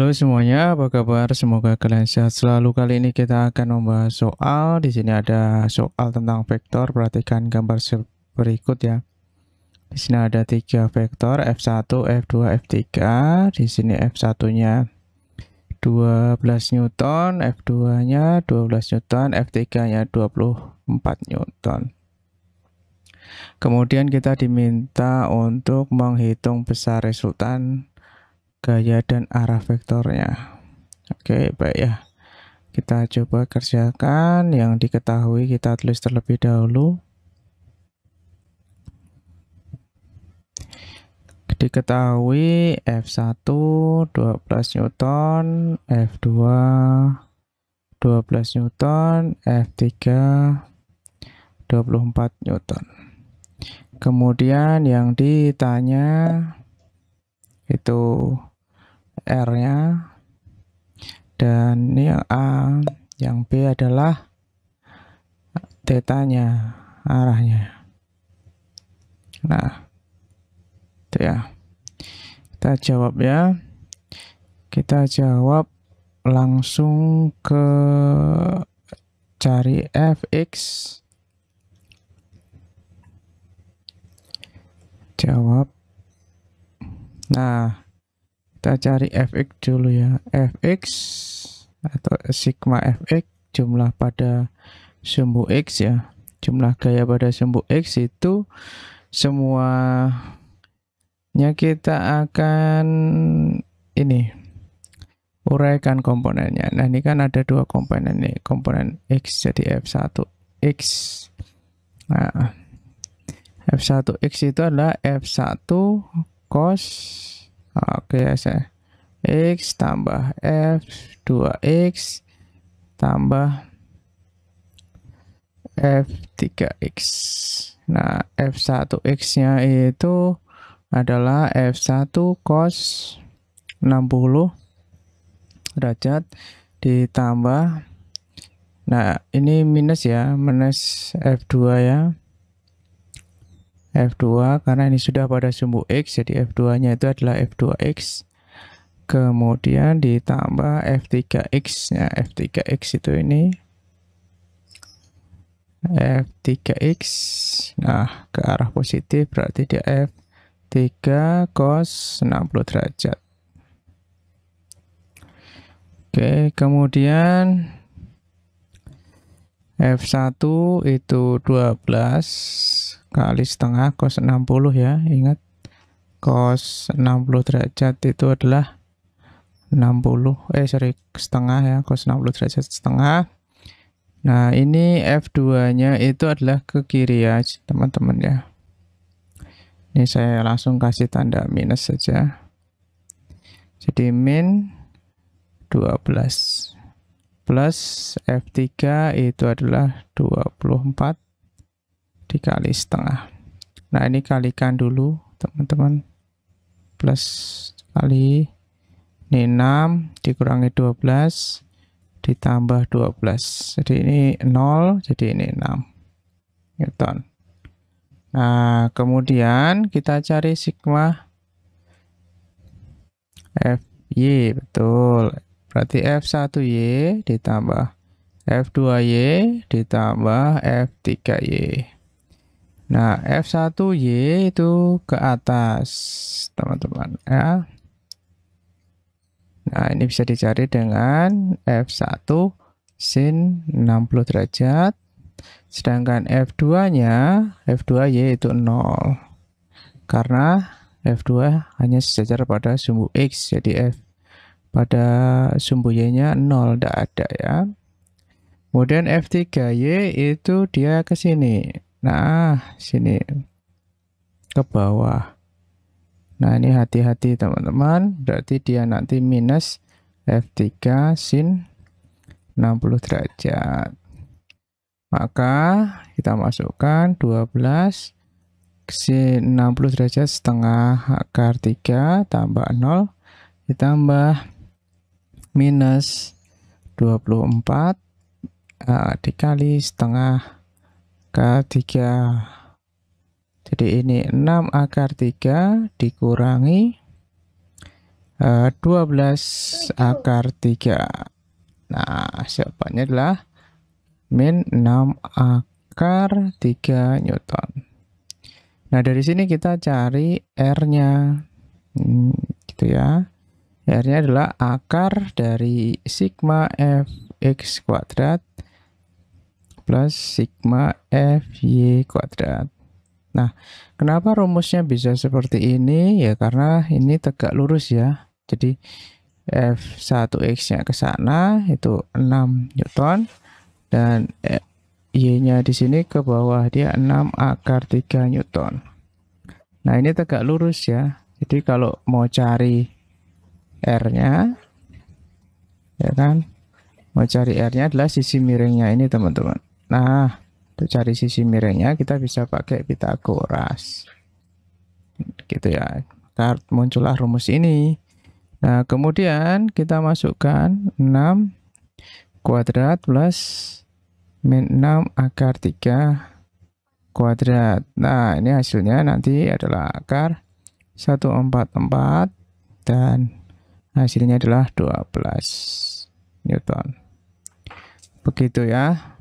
Halo semuanya, apa kabar? Semoga kalian sehat selalu. Kali ini kita akan membahas soal. Di sini ada soal tentang vektor. Perhatikan gambar berikut ya. Di sini ada tiga vektor F1, F2, F3. Di sini F1-nya 12 Newton, F2-nya 12 Newton, F3-nya 24 Newton. Kemudian kita diminta untuk menghitung besar resultan gaya dan arah vektornya oke baik ya kita coba kerjakan yang diketahui kita tulis terlebih dahulu diketahui F1 12 Newton, F2 12 Newton, F3 24 Newton. Kemudian yang ditanya itu R-nya dan ini yang A, yang B adalah tetanya, arahnya. Nah, itu ya. Kita jawab ya. Kita jawab langsung ke cari fx jawab nah kita cari fx dulu ya fx atau sigma fx jumlah pada sumbu x ya jumlah gaya pada sumbu x itu semuanya kita akan ini uraikan komponennya nah ini kan ada dua komponen nih komponen x jadi f1 x nah f1 x itu adalah f1 cos Oke okay, saya X tambah F 2X tambah F 3X Nah F1X nya itu adalah F1 cos 60 derajat ditambah Nah ini minus ya minus F2 ya F2 karena ini sudah pada sumbu X jadi F2 nya itu adalah F2X kemudian ditambah F3X nya F3X itu ini F3X nah ke arah positif berarti dia F3 cos 60 derajat Oke kemudian F1 itu 12 kali setengah cos 60 ya ingat cos 60 derajat itu adalah 60 eh sorry setengah ya cos 60 derajat setengah nah ini F2 nya itu adalah ke kiri ya teman-teman ya ini saya langsung kasih tanda minus saja jadi min 12 plus F3 itu adalah 24 dikali setengah. Nah, ini kalikan dulu, teman-teman. Plus kali ini 6 dikurangi 12 ditambah 12. Jadi ini 0, jadi ini 6 Newton. Nah, kemudian kita cari sigma FY, betul. Berarti F1Y ditambah F2Y ditambah F3Y. Nah, F1Y itu ke atas, teman-teman ya. Nah, ini bisa dicari dengan F1 sin 60 derajat. Sedangkan F2-nya, F2Y itu 0. Karena F2 hanya sejajar pada sumbu X, jadi F pada sumbu Y-nya 0, tidak ada ya. Kemudian F3Y itu dia ke sini. Nah, sini ke bawah. Nah, ini hati-hati teman-teman. Berarti dia nanti minus F3 sin 60 derajat. Maka kita masukkan 12 sin 60 derajat setengah akar 3 tambah 0 ditambah minus 24 uh, ah, dikali setengah K3 jadi ini 6 akar 3 dikurangi 12 eh, akar 3 nah jawabannya adalah min 6 akar 3 Newton Nah, dari sini kita cari R-nya. Hmm, gitu ya. R-nya adalah akar dari sigma fx kuadrat plus sigma f y kuadrat. Nah, kenapa rumusnya bisa seperti ini? Ya karena ini tegak lurus ya. Jadi F1X-nya ke sana itu 6 Newton dan eh, Y-nya di sini ke bawah dia 6 akar 3 Newton. Nah, ini tegak lurus ya. Jadi kalau mau cari R-nya ya kan? Mau cari R-nya adalah sisi miringnya ini, teman-teman. Nah, untuk cari sisi miringnya kita bisa pakai Pitagoras. Gitu ya. Maka muncullah rumus ini. Nah, kemudian kita masukkan 6 kuadrat plus min 6 akar 3 kuadrat. Nah, ini hasilnya nanti adalah akar 144 dan hasilnya adalah 12 Newton. Begitu ya.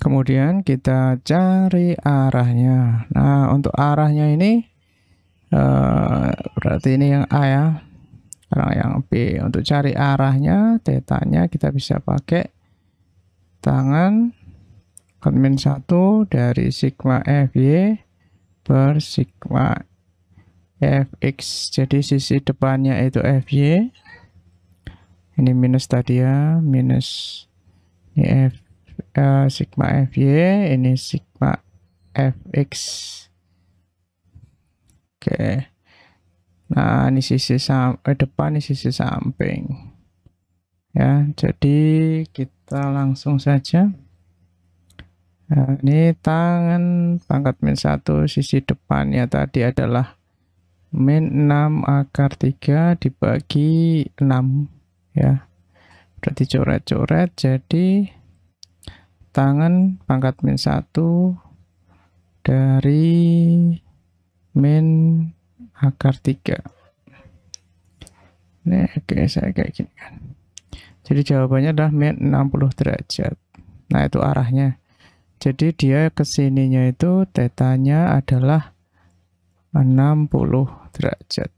Kemudian kita cari arahnya. Nah, untuk arahnya ini uh, berarti ini yang A ya. Sekarang yang B. Untuk cari arahnya, tetanya kita bisa pakai tangan konmin 1 dari sigma f y per sigma x. Jadi sisi depannya itu y. Ini minus tadi ya, minus ini F uh, sigma FY ini sigma FX oke nah ini sisi sam eh, depan ini sisi samping ya jadi kita langsung saja nah, ini tangan pangkat min satu sisi depannya tadi adalah min 6 akar 3 dibagi 6 ya berarti coret-coret jadi tangan pangkat min 1 dari min akar 3 nah oke saya kayak gini kan jadi jawabannya adalah min 60 derajat nah itu arahnya jadi dia kesininya itu tetanya adalah 60 derajat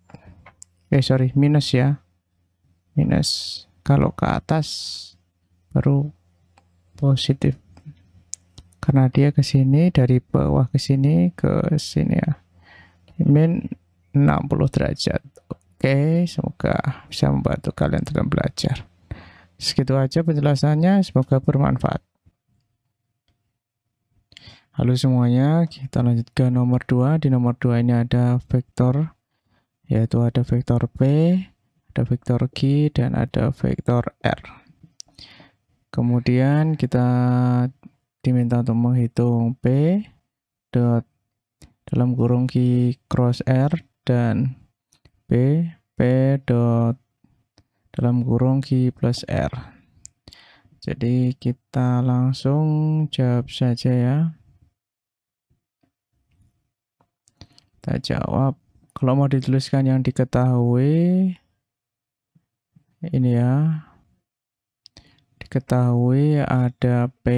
eh sorry minus ya minus kalau ke atas baru positif karena dia ke sini dari bawah ke sini ke sini ya min 60 derajat oke semoga bisa membantu kalian dalam belajar segitu aja penjelasannya semoga bermanfaat halo semuanya kita lanjut ke nomor 2 di nomor 2 ini ada vektor yaitu ada vektor P ada vektor G dan ada vektor R kemudian kita diminta untuk menghitung P dot dalam kurung Q cross R dan P P dot dalam kurung Q plus R jadi kita langsung jawab saja ya kita jawab kalau mau dituliskan yang diketahui ini ya diketahui ada P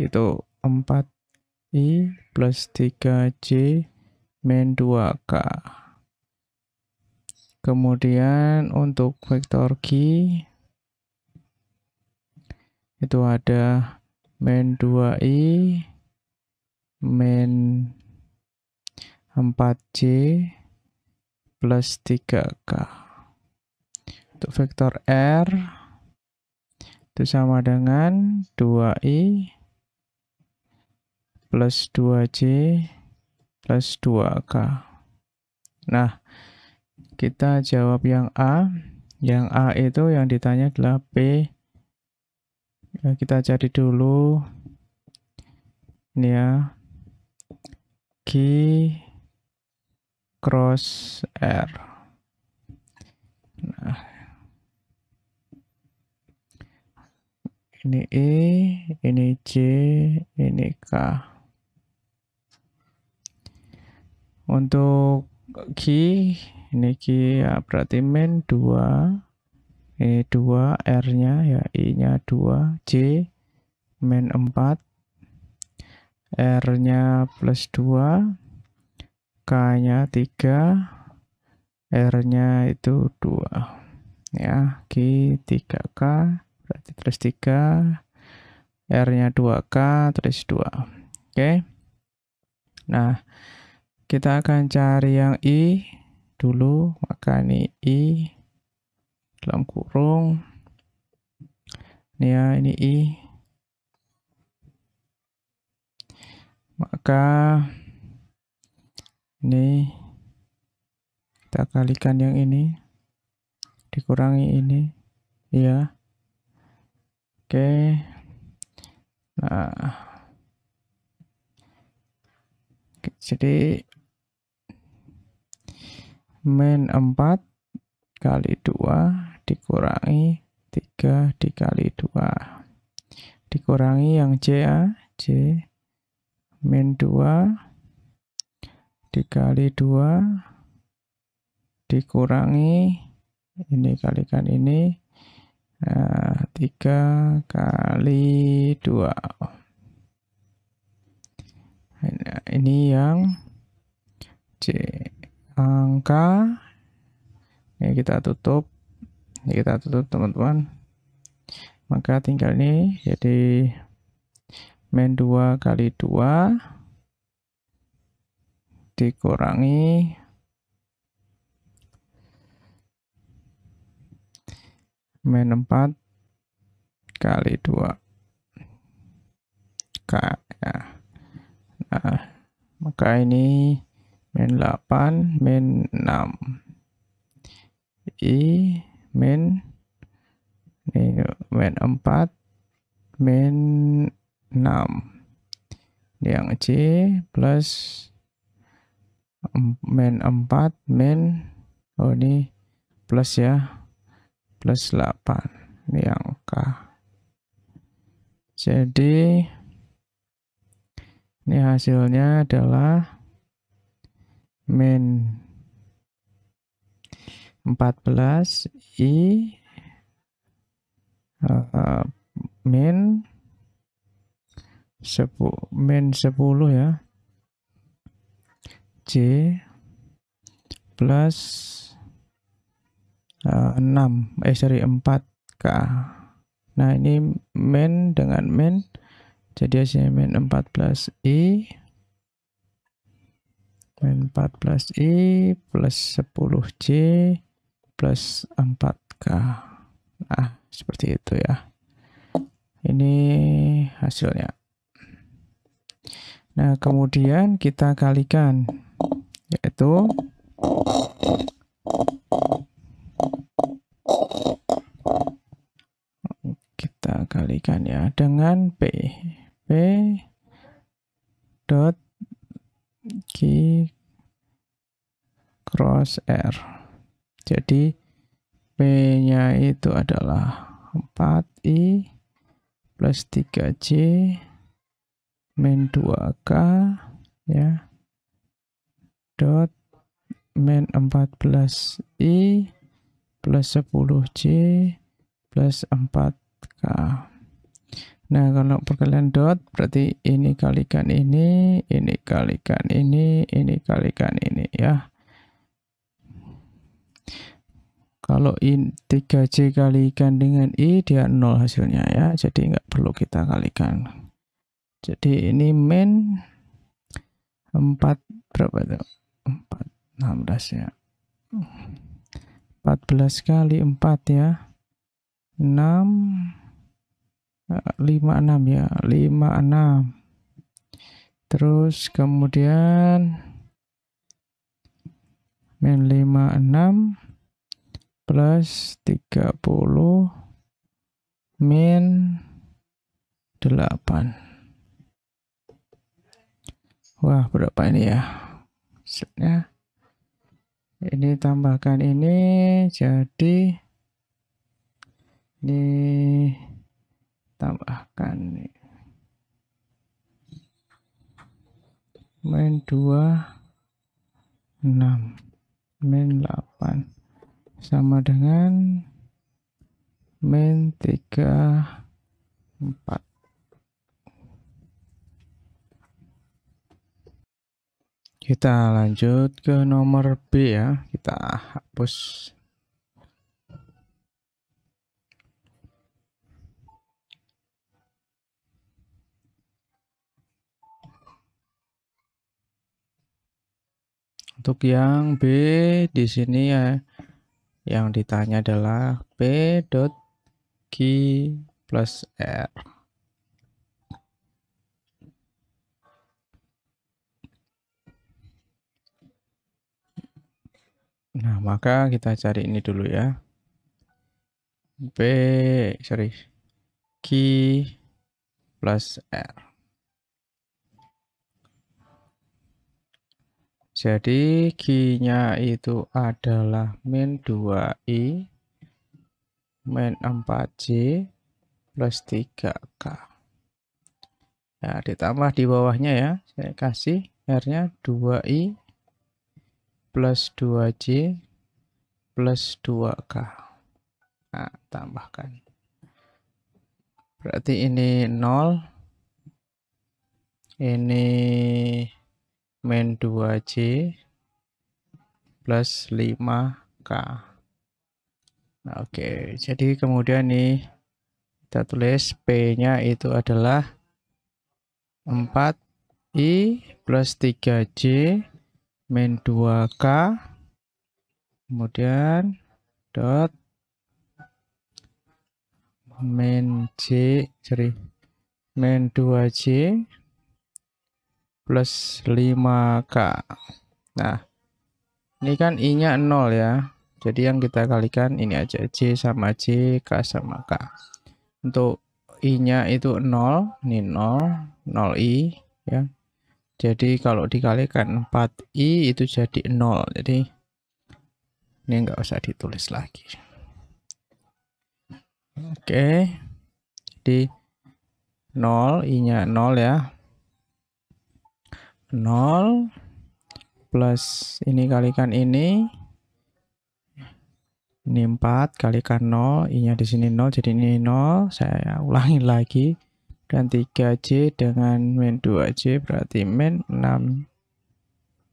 itu 4I plus 3J min 2K. Kemudian untuk vektor Q itu ada min 2I min 4J plus 3K. Untuk vektor R itu sama dengan 2i plus 2j plus 2k. Nah, kita jawab yang A. Yang A itu yang ditanya adalah P. Ya, kita cari dulu. Ini ya. G cross R. ini E, ini C, ini K. Untuk Q, ini Q ya berarti min 2, ini 2, R-nya ya I-nya 2, C, min 4, R-nya plus 2, K-nya 3, R-nya itu 2. Ya, Q 3K, berarti tulis 3 R-nya 2K tulis 2 oke okay. nah kita akan cari yang I dulu maka ini I dalam kurung ini ya ini I maka ini kita kalikan yang ini dikurangi ini ya oke nah oke, jadi main 4 kali 2 dikurangi 3 dikali 2 dikurangi yang C ya C min 2 dikali 2 dikurangi ini kalikan ini Nah, 3 kali 2. Nah, ini yang C. Angka. Ini kita tutup. Ini kita tutup, teman-teman. Maka tinggal ini jadi main 2 kali 2 dikurangi main 4 kali 2 K ya. Nah, maka ini main 8 main 6 I main ini main 4 main 6 yang C plus main 4 main oh ini plus ya plus 8 ini angka jadi ini hasilnya adalah min 14 i uh, min 10 min 10 ya c plus 6 eh, eh sorry 4K nah ini main dengan main jadi hasilnya main 14i main 14i plus 10j plus 4K nah seperti itu ya ini hasilnya Nah, kemudian kita kalikan, yaitu kita kalikan ya dengan P. P dot G cross R. Jadi P-nya itu adalah 4I plus 3J min 2K ya dot min 14I plus 10J plus 4 Nah, kalau perkalian dot berarti ini kalikan ini, ini kalikan ini, ini kalikan ini ya. Kalau in 3C kalikan dengan I dia nol hasilnya ya. Jadi nggak perlu kita kalikan. Jadi ini min 4 berapa tuh? 4 16 ya. 14 kali 4 ya. 6 lima enam ya lima enam terus kemudian min enam plus tiga puluh min delapan wah berapa ini ya setnya ini tambahkan ini jadi ini tambahkan nih. main 2 6 main 8 sama dengan main 3 4 kita lanjut ke nomor B ya kita hapus untuk yang B di sini ya yang ditanya adalah P dot Q plus R. Nah, maka kita cari ini dulu ya. B, sorry, Q plus R. Jadi g nya itu adalah min 2I min 4J plus 3K. Nah, ditambah di bawahnya ya, saya kasih R-nya 2I plus 2J plus 2K. Nah, tambahkan. Berarti ini 0, ini min 2J plus 5K. Nah, Oke, okay. jadi kemudian nih kita tulis P-nya itu adalah 4I plus 3J min 2K kemudian dot min J sorry min 2J plus 5K. Nah, ini kan I-nya 0 ya. Jadi yang kita kalikan ini aja c sama c K sama K. Untuk I-nya itu 0, ini 0, 0I ya. Jadi kalau dikalikan 4I itu jadi 0. Jadi ini enggak usah ditulis lagi. Oke. okay. Jadi 0, I-nya 0 ya. 0 plus ini kalikan ini ini 4 kalikan 0 i nya di sini 0 jadi ini 0 saya ulangi lagi dan 3j dengan min 2j berarti min 6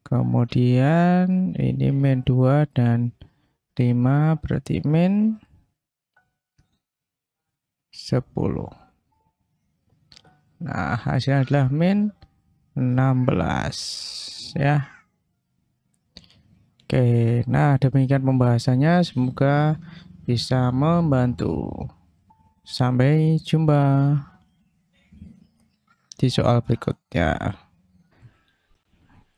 kemudian ini min 2 dan 5 berarti min 10 nah hasilnya adalah min 16 ya. Oke, nah demikian pembahasannya semoga bisa membantu. Sampai jumpa di soal berikutnya.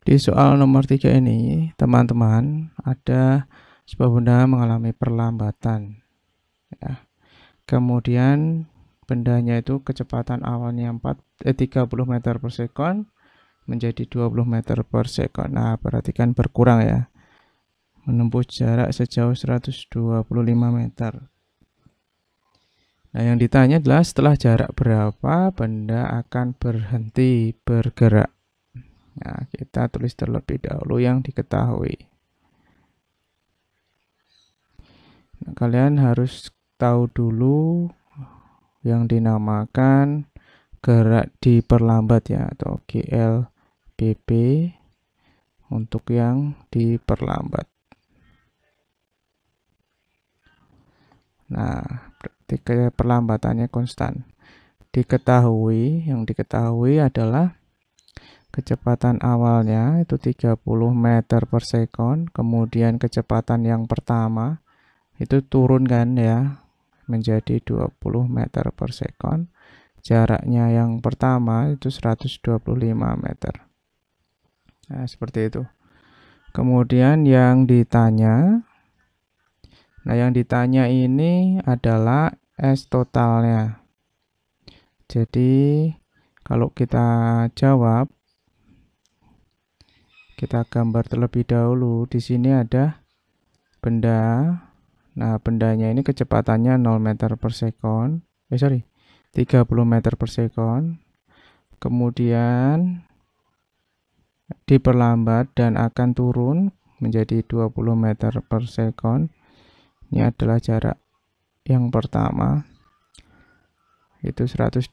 Di soal nomor 3 ini, teman-teman, ada sebuah benda mengalami perlambatan. Ya. Kemudian bendanya itu kecepatan awalnya 4, eh, 30 meter per second menjadi 20 meter per second. Nah, perhatikan berkurang ya. Menempuh jarak sejauh 125 meter. Nah, yang ditanya adalah setelah jarak berapa benda akan berhenti bergerak. Nah, kita tulis terlebih dahulu yang diketahui. Nah, kalian harus tahu dulu yang dinamakan gerak diperlambat ya atau GL PP untuk yang diperlambat. Nah, ketika perlambatannya konstan. Diketahui, yang diketahui adalah kecepatan awalnya itu 30 meter per second, kemudian kecepatan yang pertama itu turun kan ya menjadi 20 meter per second. Jaraknya yang pertama itu 125 meter. Nah, seperti itu. Kemudian yang ditanya, nah yang ditanya ini adalah S totalnya. Jadi kalau kita jawab, kita gambar terlebih dahulu. Di sini ada benda. Nah, bendanya ini kecepatannya 0 meter per second Eh, sorry, 30 meter per second Kemudian diperlambat dan akan turun menjadi 20 meter per second ini adalah jarak yang pertama itu 125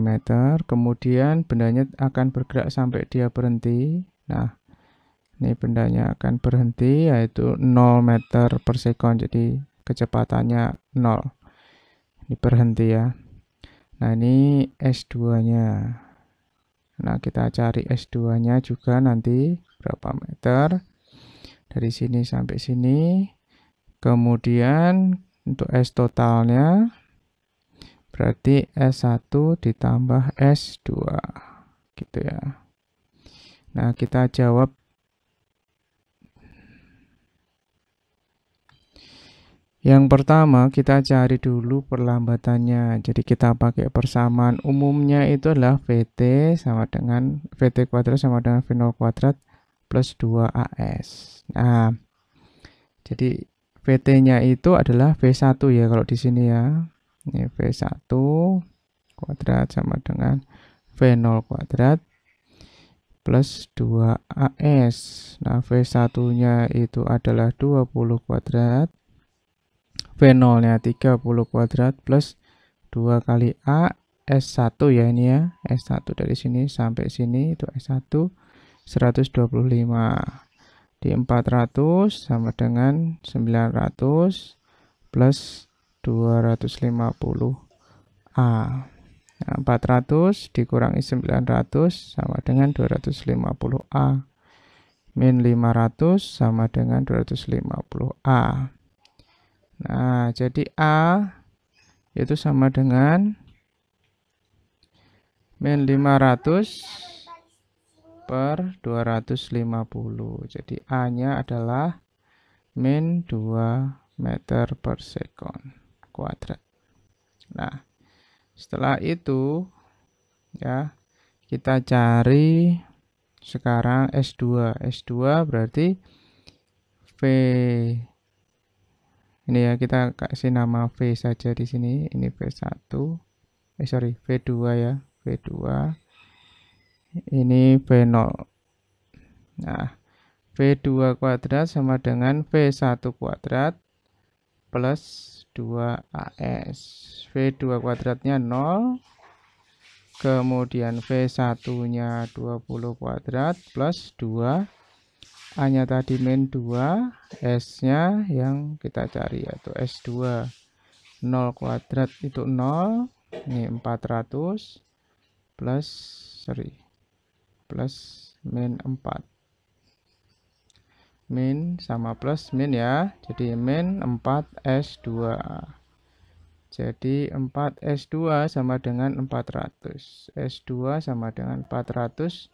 meter kemudian bendanya akan bergerak sampai dia berhenti nah ini bendanya akan berhenti yaitu 0 meter per second. jadi kecepatannya 0 ini berhenti ya nah ini S2 nya Nah, kita cari S2-nya juga nanti berapa meter. Dari sini sampai sini. Kemudian untuk S totalnya berarti S1 ditambah S2 gitu ya. Nah, kita jawab Yang pertama kita cari dulu perlambatannya. Jadi kita pakai persamaan umumnya itu adalah VT sama dengan VT kuadrat sama dengan V0 kuadrat plus 2AS. Nah, jadi VT-nya itu adalah V1 ya kalau di sini ya. Ini V1 kuadrat sama dengan V0 kuadrat plus 2AS. Nah, V1-nya itu adalah 20 kuadrat V0-nya 30 kuadrat plus 2 kali A S1 ya ini ya. S1 dari sini sampai sini itu S1 125 di 400 sama dengan 900 plus 250 A. 400 nah, dikurangi 900 sama dengan 250A. Min 500 sama dengan 250A. Nah, jadi A itu sama dengan min 500 per 250. Jadi A-nya adalah min 2 meter per sekon kuadrat. Nah, setelah itu ya kita cari sekarang S2. S2 berarti V ini ya kita kasih nama V saja di sini ini V1 eh sorry V2 ya V2 ini V0 nah V2 kuadrat sama dengan V1 kuadrat plus 2AS V2 kuadratnya 0 kemudian V1 nya 20 kuadrat plus 2 A nya tadi main 2 S nya yang kita cari yaitu S2 0 kuadrat itu 0 ini 400 plus sorry plus min 4 min sama plus min ya jadi min 4 S2 jadi 4 S2 sama dengan 400 S2 sama dengan 400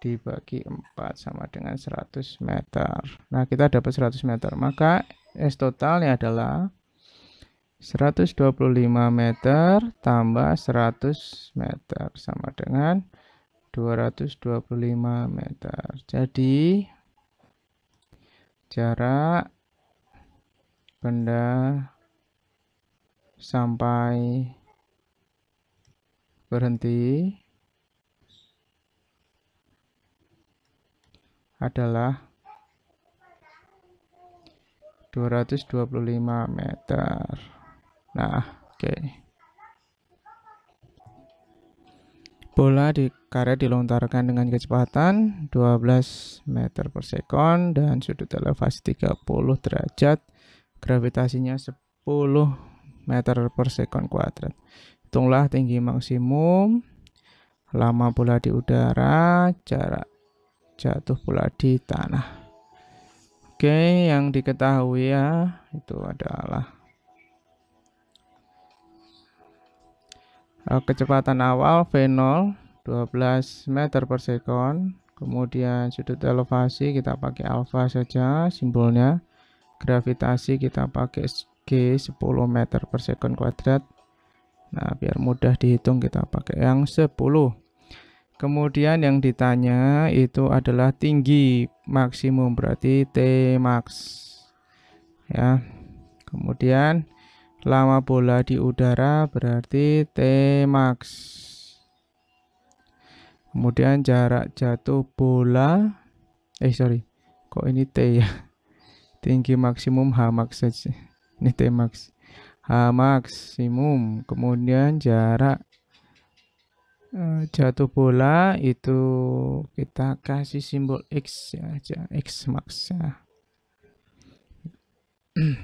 dibagi 4 sama dengan 100 meter. Nah, kita dapat 100 meter. Maka S totalnya adalah 125 meter tambah 100 meter sama dengan 225 meter. Jadi jarak benda sampai berhenti adalah 225 meter. Nah, oke. Okay. Bola di karet dilontarkan dengan kecepatan 12 meter per second dan sudut elevasi 30 derajat. Gravitasinya 10 meter per second kuadrat. Hitunglah tinggi maksimum, lama bola di udara, jarak jatuh pula di tanah. Oke, yang diketahui ya itu adalah eh, kecepatan awal V0 12 meter per sekon kemudian sudut elevasi kita pakai alfa saja simbolnya gravitasi kita pakai G 10 meter per sekon kuadrat nah biar mudah dihitung kita pakai yang 10 Kemudian yang ditanya itu adalah tinggi maksimum berarti T max. Ya. Kemudian lama bola di udara berarti T max. Kemudian jarak jatuh bola eh sorry kok ini T ya tinggi maksimum H max saja ini T max H maksimum kemudian jarak Eh, jatuh bola itu kita kasih simbol X ya, aja X max ya.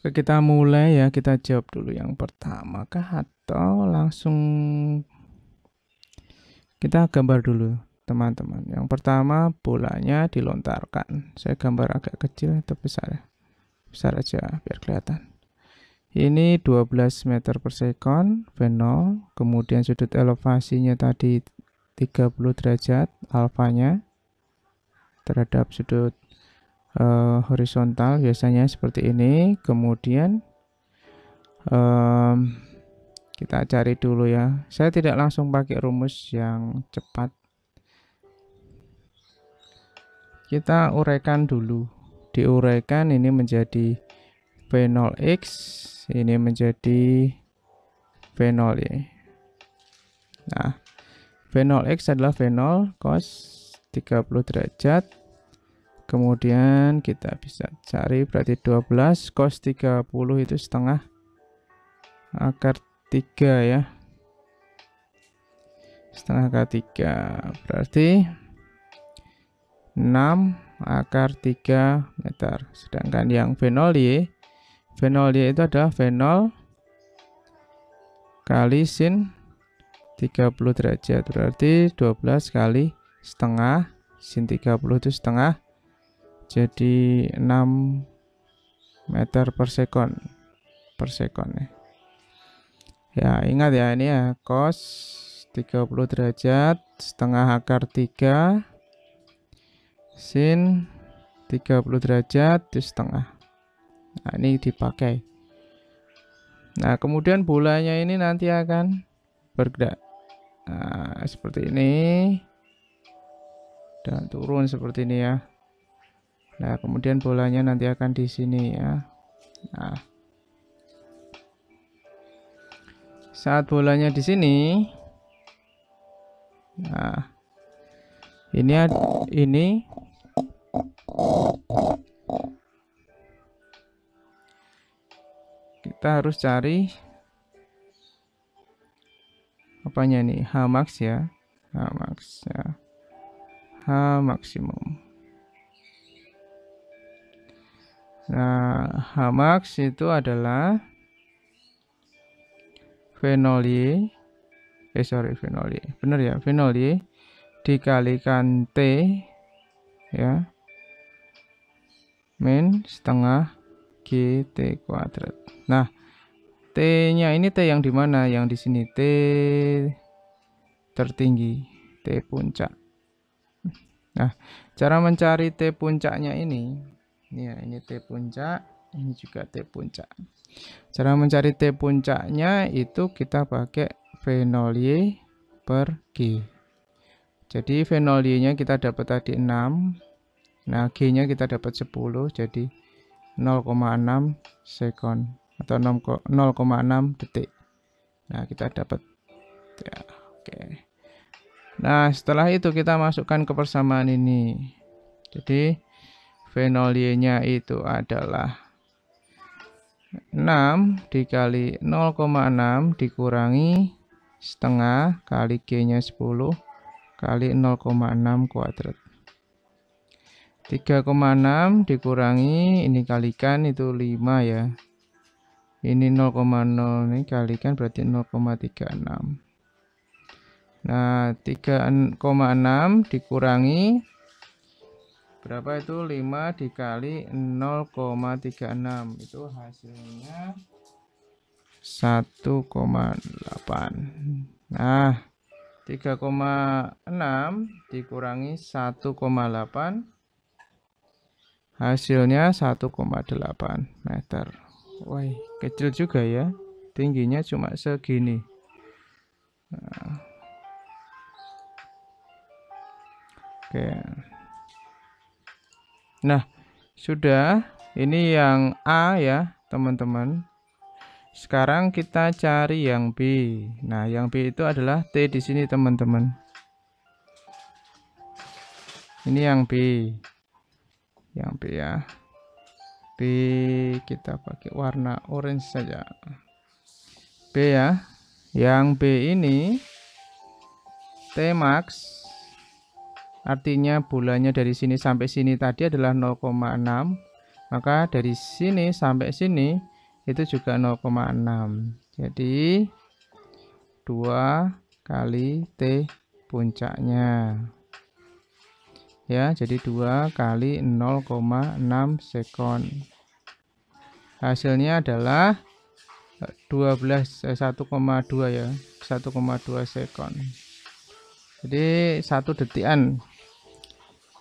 Oke, kita mulai ya kita jawab dulu yang pertama kah atau langsung kita gambar dulu teman-teman yang pertama bolanya dilontarkan saya gambar agak kecil tapi besar ya? besar aja biar kelihatan ini 12 meter per second V0. Kemudian sudut elevasinya tadi 30 derajat, alfanya terhadap sudut uh, horizontal biasanya seperti ini. Kemudian um, kita cari dulu ya. Saya tidak langsung pakai rumus yang cepat. Kita uraikan dulu. Diuraikan ini menjadi v 0 x ini menjadi V0 ya. Nah, V0X adalah V0 cos 30 derajat. Kemudian kita bisa cari berarti 12 cos 30 itu setengah akar 3 ya. Setengah akar 3 berarti 6 akar 3 meter. Sedangkan yang V0 Y Fenol dia itu adalah fenol kali sin 30 derajat. Berarti 12 kali setengah sin 30 itu setengah. Jadi 6 meter per sekon per sekon ya. Ya, ingat ya ini ya cos 30 derajat setengah akar 3 sin 30 derajat di setengah. Nah, ini dipakai. Nah, kemudian bolanya ini nanti akan bergerak. Nah, seperti ini. Dan turun seperti ini ya. Nah, kemudian bolanya nanti akan di sini ya. Nah. Saat bolanya di sini. Nah. Ini ini kita harus cari apanya nih H max ya H max ya H maksimum nah H max itu adalah fenol Y eh sorry fenol Y bener ya fenol Y dikalikan T ya min setengah t kuadrat. Nah, T-nya ini T yang di mana? Yang di sini T tertinggi, T puncak. Nah, cara mencari T puncaknya ini, ini ya, ini T puncak, ini juga T puncak. Cara mencari T puncaknya itu kita pakai v 0 Y per G. Jadi v 0 Y-nya kita dapat tadi 6. Nah, G-nya kita dapat 10. Jadi 0,6 second atau 0,6 detik nah kita dapat ya oke nah setelah itu kita masukkan ke persamaan ini jadi v 0 Y nya itu adalah 6 dikali 0,6 dikurangi setengah kali G nya 10 kali 0,6 kuadrat 3,6 dikurangi ini kalikan itu 5 ya ini 0,0 ini kalikan berarti 0,36 Nah, 3,6 dikurangi berapa itu 5 dikali 0,36 itu hasilnya 1,8 nah 3,6 dikurangi 1,8 hasilnya 1,8 meter wah kecil juga ya tingginya cuma segini oke nah sudah ini yang A ya teman-teman sekarang kita cari yang B nah yang B itu adalah T di sini teman-teman ini yang B yang B ya B ya. kita pakai warna orange saja B ya yang B ini T max artinya bulannya dari sini sampai sini tadi adalah 0,6 maka dari sini sampai sini itu juga 0,6 jadi 2 kali T puncaknya ya jadi 2 kali 0,6 sekon hasilnya adalah 12 eh, 1,2 eh, ya 1,2 sekon jadi satu detian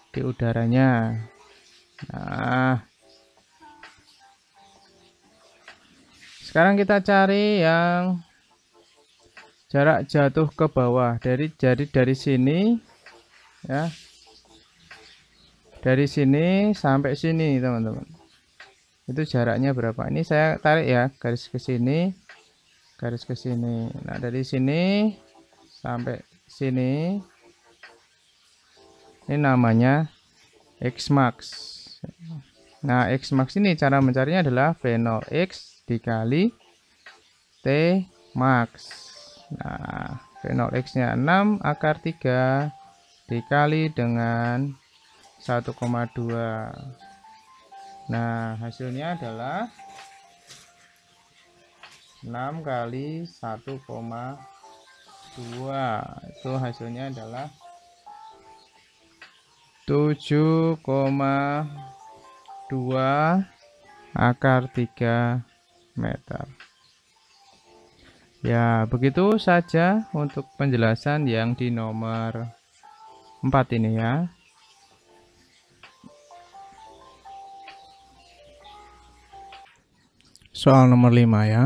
di udaranya nah sekarang kita cari yang jarak jatuh ke bawah dari jadi dari sini ya dari sini sampai sini teman-teman itu jaraknya berapa ini saya tarik ya garis ke sini garis ke sini nah dari sini sampai sini ini namanya xmax nah xmax ini cara mencarinya adalah v0 x dikali t max nah v0 x nya 6 akar 3 dikali dengan 1,2 nah hasilnya adalah 6 kali 1,2 itu hasilnya adalah 7,2 akar 3 meter ya begitu saja untuk penjelasan yang di nomor 4 ini ya soal nomor 5 ya.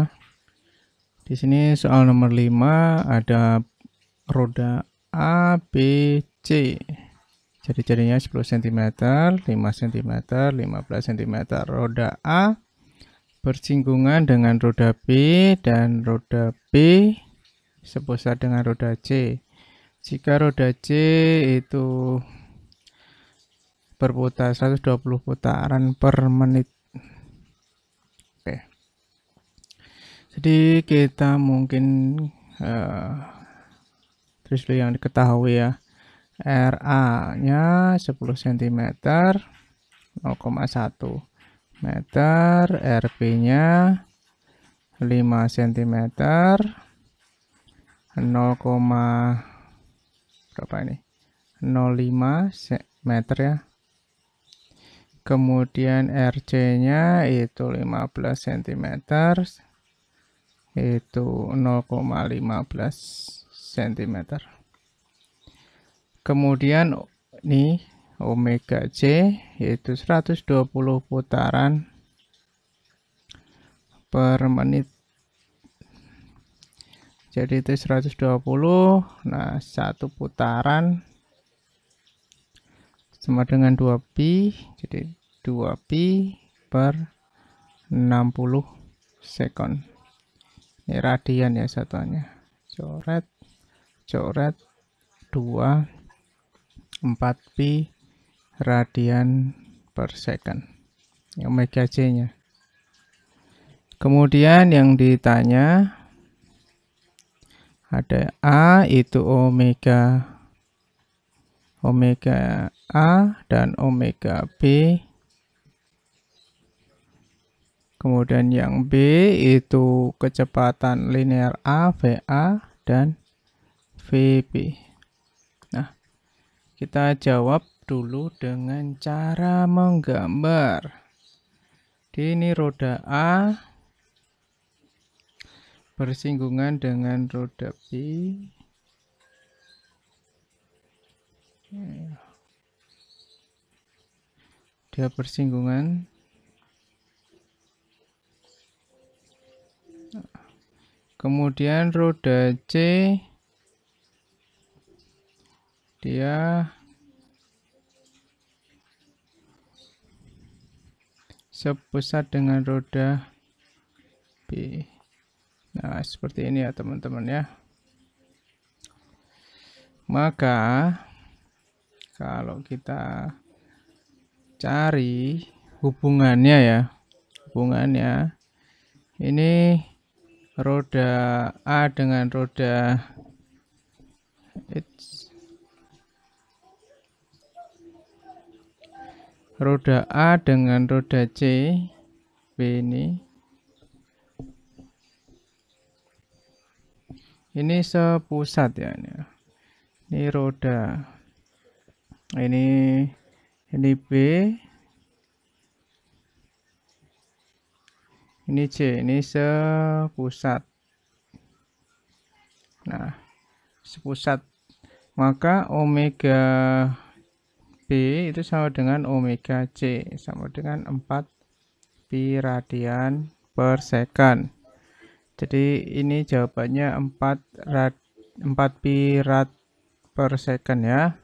Di sini soal nomor 5 ada roda A, B, C. Jadi jadinya 10 cm, 5 cm, 15 cm. Roda A bersinggungan dengan roda B dan roda B sebesar dengan roda C. Jika roda C itu berputar 120 putaran per menit jadi kita mungkin uh, terus yang diketahui ya RA nya 10 cm 0,1 meter RP nya 5 cm 0, berapa ini 0,5 meter ya kemudian RC nya itu 15 cm itu 0,15 cm kemudian ini omega C yaitu 120 putaran per menit jadi itu 120 nah satu putaran sama dengan 2pi jadi 2pi per 60 second ini ya, radian ya satuannya coret coret 2 4 pi radian per second yang omega c nya kemudian yang ditanya ada A itu omega omega A dan omega B Kemudian yang B itu kecepatan linear A, VA, dan VB. Nah, kita jawab dulu dengan cara menggambar. Di ini roda A bersinggungan dengan roda B. Dia bersinggungan kemudian roda C dia sebesar dengan roda B nah seperti ini ya teman-teman ya maka kalau kita cari hubungannya ya hubungannya ini roda A dengan roda It's roda A dengan roda C B ini ini sepusat ya ini, ya. ini roda ini ini B ini C ini sepusat nah sepusat maka omega B itu sama dengan omega C sama dengan 4 pi radian per second jadi ini jawabannya 4 rad 4 pi rad per second ya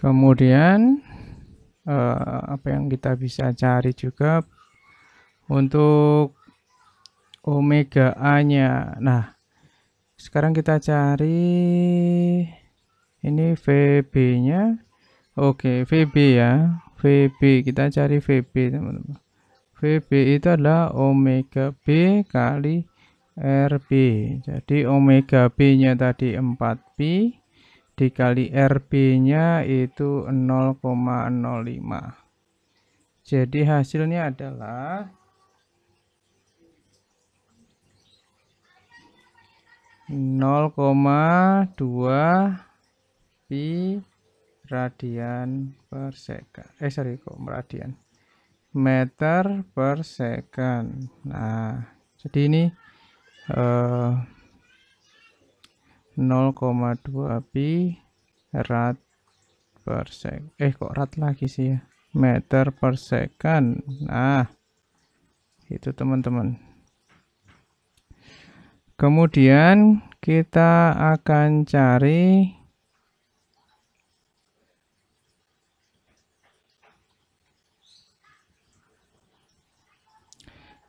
kemudian uh, apa yang kita bisa cari juga untuk omega A nya nah sekarang kita cari ini VB nya oke VB ya VB kita cari VB teman-teman VB itu adalah omega B kali RB jadi omega B nya tadi 4pi dikali RB-nya itu 0,05. Jadi hasilnya adalah nol koma dua pi radian per second eh sorry kok radian meter per second nah jadi ini uh, 0,2 pi rat per sek eh kok rat lagi sih ya meter per second nah itu teman-teman kemudian kita akan cari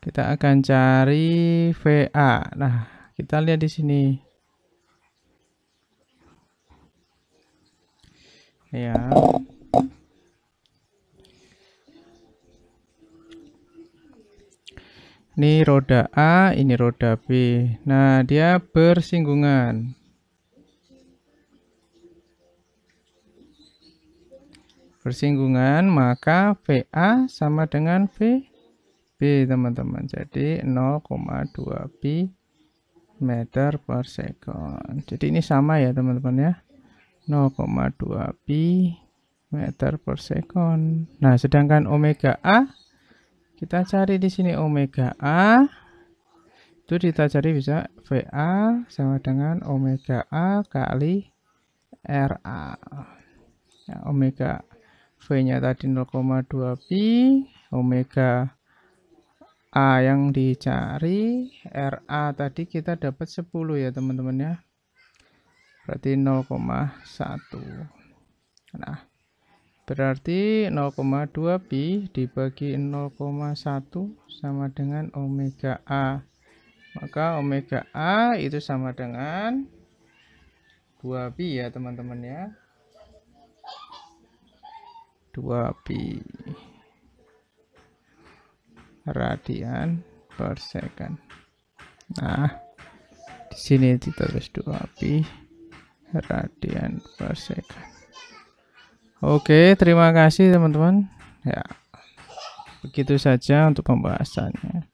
kita akan cari VA nah kita lihat di sini ya ini roda A ini roda B nah dia bersinggungan bersinggungan maka VA sama dengan VB teman-teman jadi 0,2 pi meter per second jadi ini sama ya teman-teman ya 0,2 pi meter per sekon. Nah, sedangkan omega A kita cari di sini omega A itu kita cari bisa VA sama dengan omega A kali RA. Ya, omega V-nya tadi 0,2 pi, omega A yang dicari, RA tadi kita dapat 10 ya teman-teman ya berarti 0,1 nah berarti 0,2 pi dibagi 0,1 sama dengan omega A maka omega A itu sama dengan 2 pi ya teman-teman ya 2 pi radian per second nah di sini kita tulis 2 pi radian per second oke terima kasih teman-teman ya begitu saja untuk pembahasannya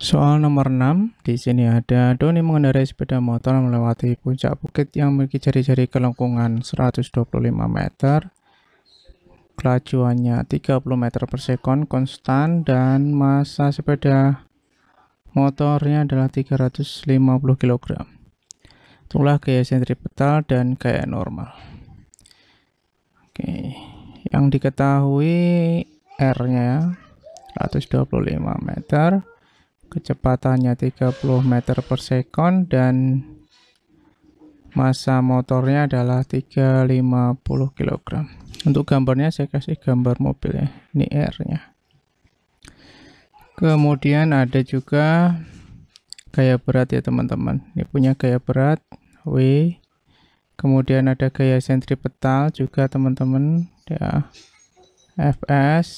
Soal nomor 6, di sini ada Doni mengendarai sepeda motor melewati puncak bukit yang memiliki jari-jari kelengkungan 125 meter, kelajuannya 30 meter per second konstan, dan massa sepeda motornya adalah 350 kg. Itulah gaya sentripetal dan gaya normal. Oke, yang diketahui R-nya 125 meter, kecepatannya 30 meter per second, dan massa motornya adalah 350 kg. Untuk gambarnya saya kasih gambar mobil ya, ini R-nya. Kemudian ada juga gaya berat ya teman-teman, ini punya gaya berat W. Kemudian ada gaya sentripetal juga teman-teman ya. FS.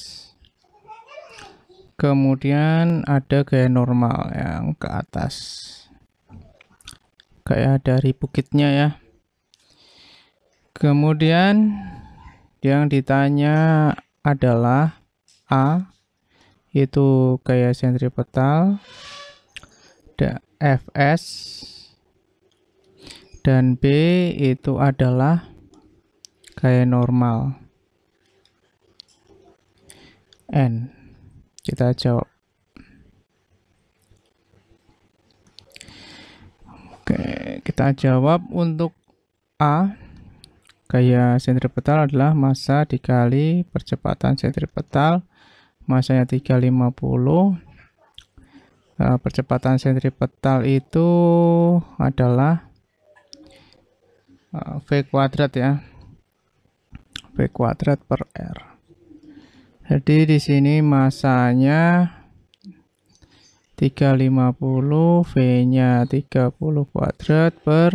Kemudian ada gaya normal yang ke atas. kayak dari bukitnya ya. Kemudian yang ditanya adalah A itu gaya sentripetal FS dan B itu adalah gaya normal N kita jawab Oke kita jawab untuk A gaya sentripetal adalah massa dikali percepatan sentripetal massanya 350 nah, percepatan sentripetal itu adalah Eh, v kuadrat ya. V kuadrat per R. Jadi di sini masanya 350, V-nya 30 kuadrat per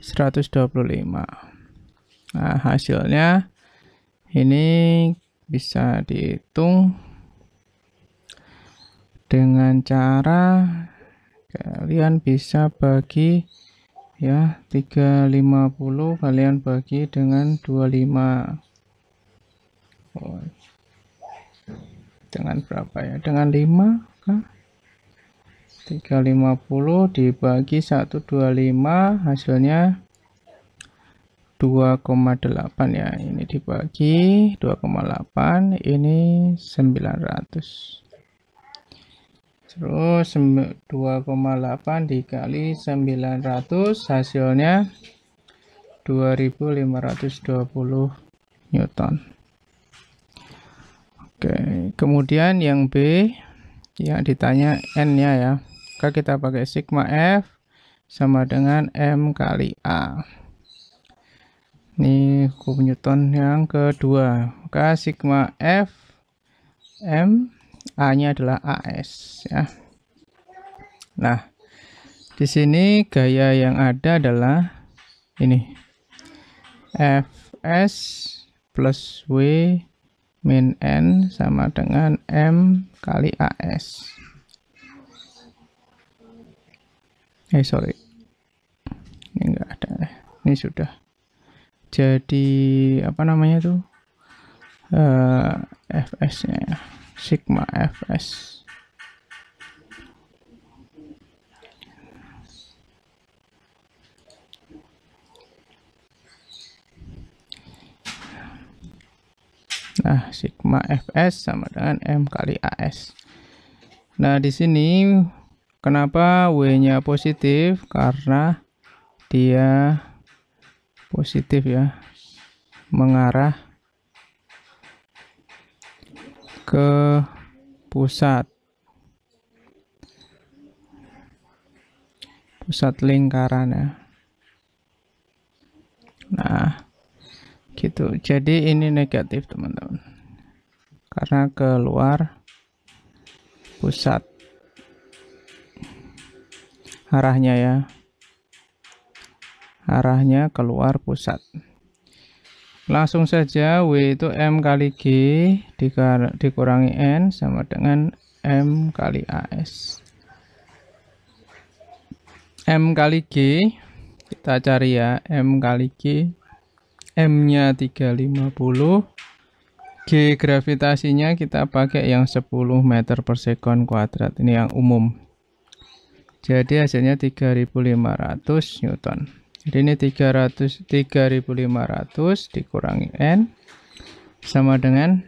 125. Nah, hasilnya ini bisa dihitung dengan cara kalian bisa bagi ya 350 kalian bagi dengan 25 oh. dengan berapa ya dengan 5 kah? 350 dibagi 125 hasilnya 2,8 ya ini dibagi 2,8 ini 900 Terus 2,8 dikali 900 hasilnya 2520 Newton. Oke, kemudian yang B yang ditanya N-nya ya. Maka kita pakai sigma F sama dengan M kali A. Ini hukum Newton yang kedua. Maka sigma F M A-nya adalah AS ya. Nah, di sini gaya yang ada adalah ini. FS plus W min N sama dengan M kali AS. Eh, sorry. Ini enggak ada. Ini sudah. Jadi, apa namanya tuh? Uh, eh, FS-nya ya sigma fs Nah, sigma fs sama dengan m kali as. Nah, di sini kenapa w-nya positif? Karena dia positif ya, mengarah ke pusat pusat lingkaran ya nah gitu jadi ini negatif teman-teman karena keluar pusat arahnya ya arahnya keluar pusat Langsung saja W itu M kali G dikurangi N sama dengan M kali AS. M kali G, kita cari ya, M kali G, M-nya 350, G gravitasinya kita pakai yang 10 meter per second kuadrat, ini yang umum. Jadi hasilnya 3500 Newton jadi ini 300 3500 dikurangi n sama dengan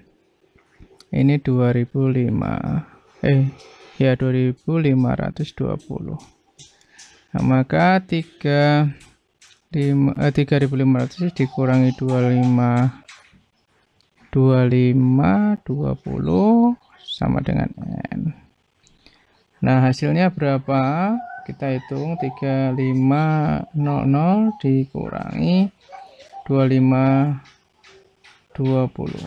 ini 2005 eh ya 2520 nah, maka 3 5, eh, 3500 dikurangi 25 25 20 sama dengan N nah hasilnya berapa kita hitung 3500 dikurangi 2520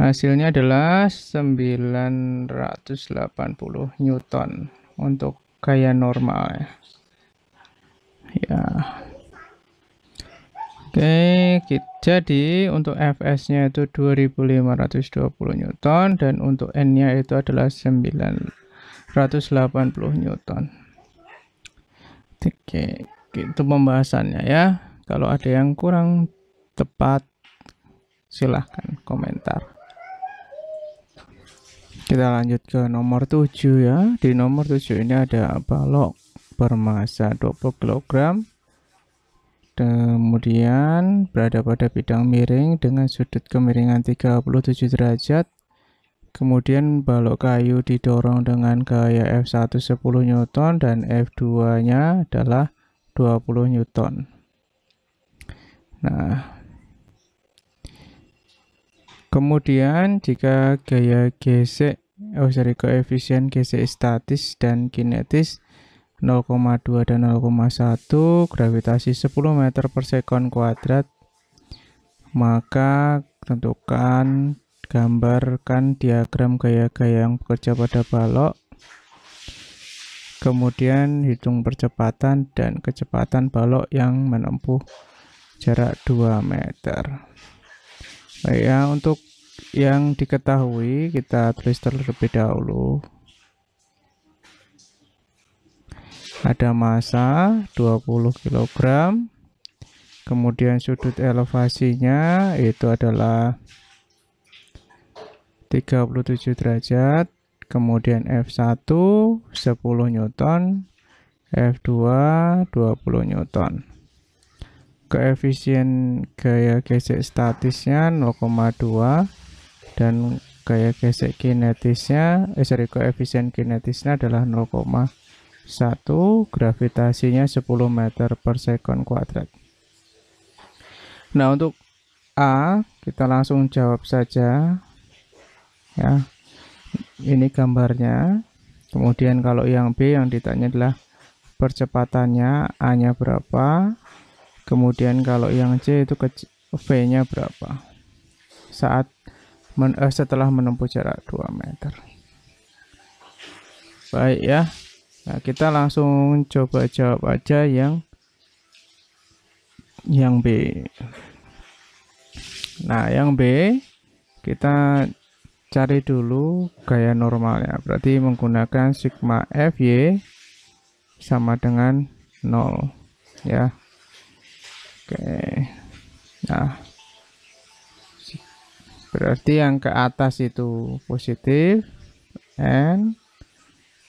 hasilnya adalah 980 Newton untuk gaya normal ya ya oke jadi untuk fs nya itu 2520 Newton dan untuk n nya itu adalah 9 180 Newton oke itu pembahasannya ya kalau ada yang kurang tepat silahkan komentar kita lanjut ke nomor 7 ya di nomor 7 ini ada balok bermassa 20 kg kemudian berada pada bidang miring dengan sudut kemiringan 37 derajat Kemudian balok kayu didorong dengan gaya F1 10 Newton dan F2-nya adalah 20 Newton. Nah, Kemudian jika gaya gesek, oh sorry, koefisien gesek statis dan kinetis 0,2 dan 0,1, gravitasi 10 meter per sekon kuadrat, maka tentukan gambarkan diagram gaya-gaya yang bekerja pada balok kemudian hitung percepatan dan kecepatan balok yang menempuh jarak 2 meter baik ya untuk yang diketahui kita tulis terlebih dahulu ada massa 20 kg kemudian sudut elevasinya itu adalah 37 derajat, kemudian F1 10 Newton, F2 20 Newton. Koefisien gaya gesek statisnya 0,2 dan gaya gesek kinetisnya, eh sorry, koefisien kinetisnya adalah 0,1, gravitasinya 10 meter per sekon kuadrat. Nah untuk A, kita langsung jawab saja ya ini gambarnya kemudian kalau yang B yang ditanya adalah percepatannya A nya berapa kemudian kalau yang C itu ke V nya berapa saat men, eh, setelah menempuh jarak 2 meter baik ya nah, kita langsung coba jawab aja yang yang B nah yang B kita cari dulu gaya normalnya berarti menggunakan sigma FY sama dengan 0 ya oke nah berarti yang ke atas itu positif N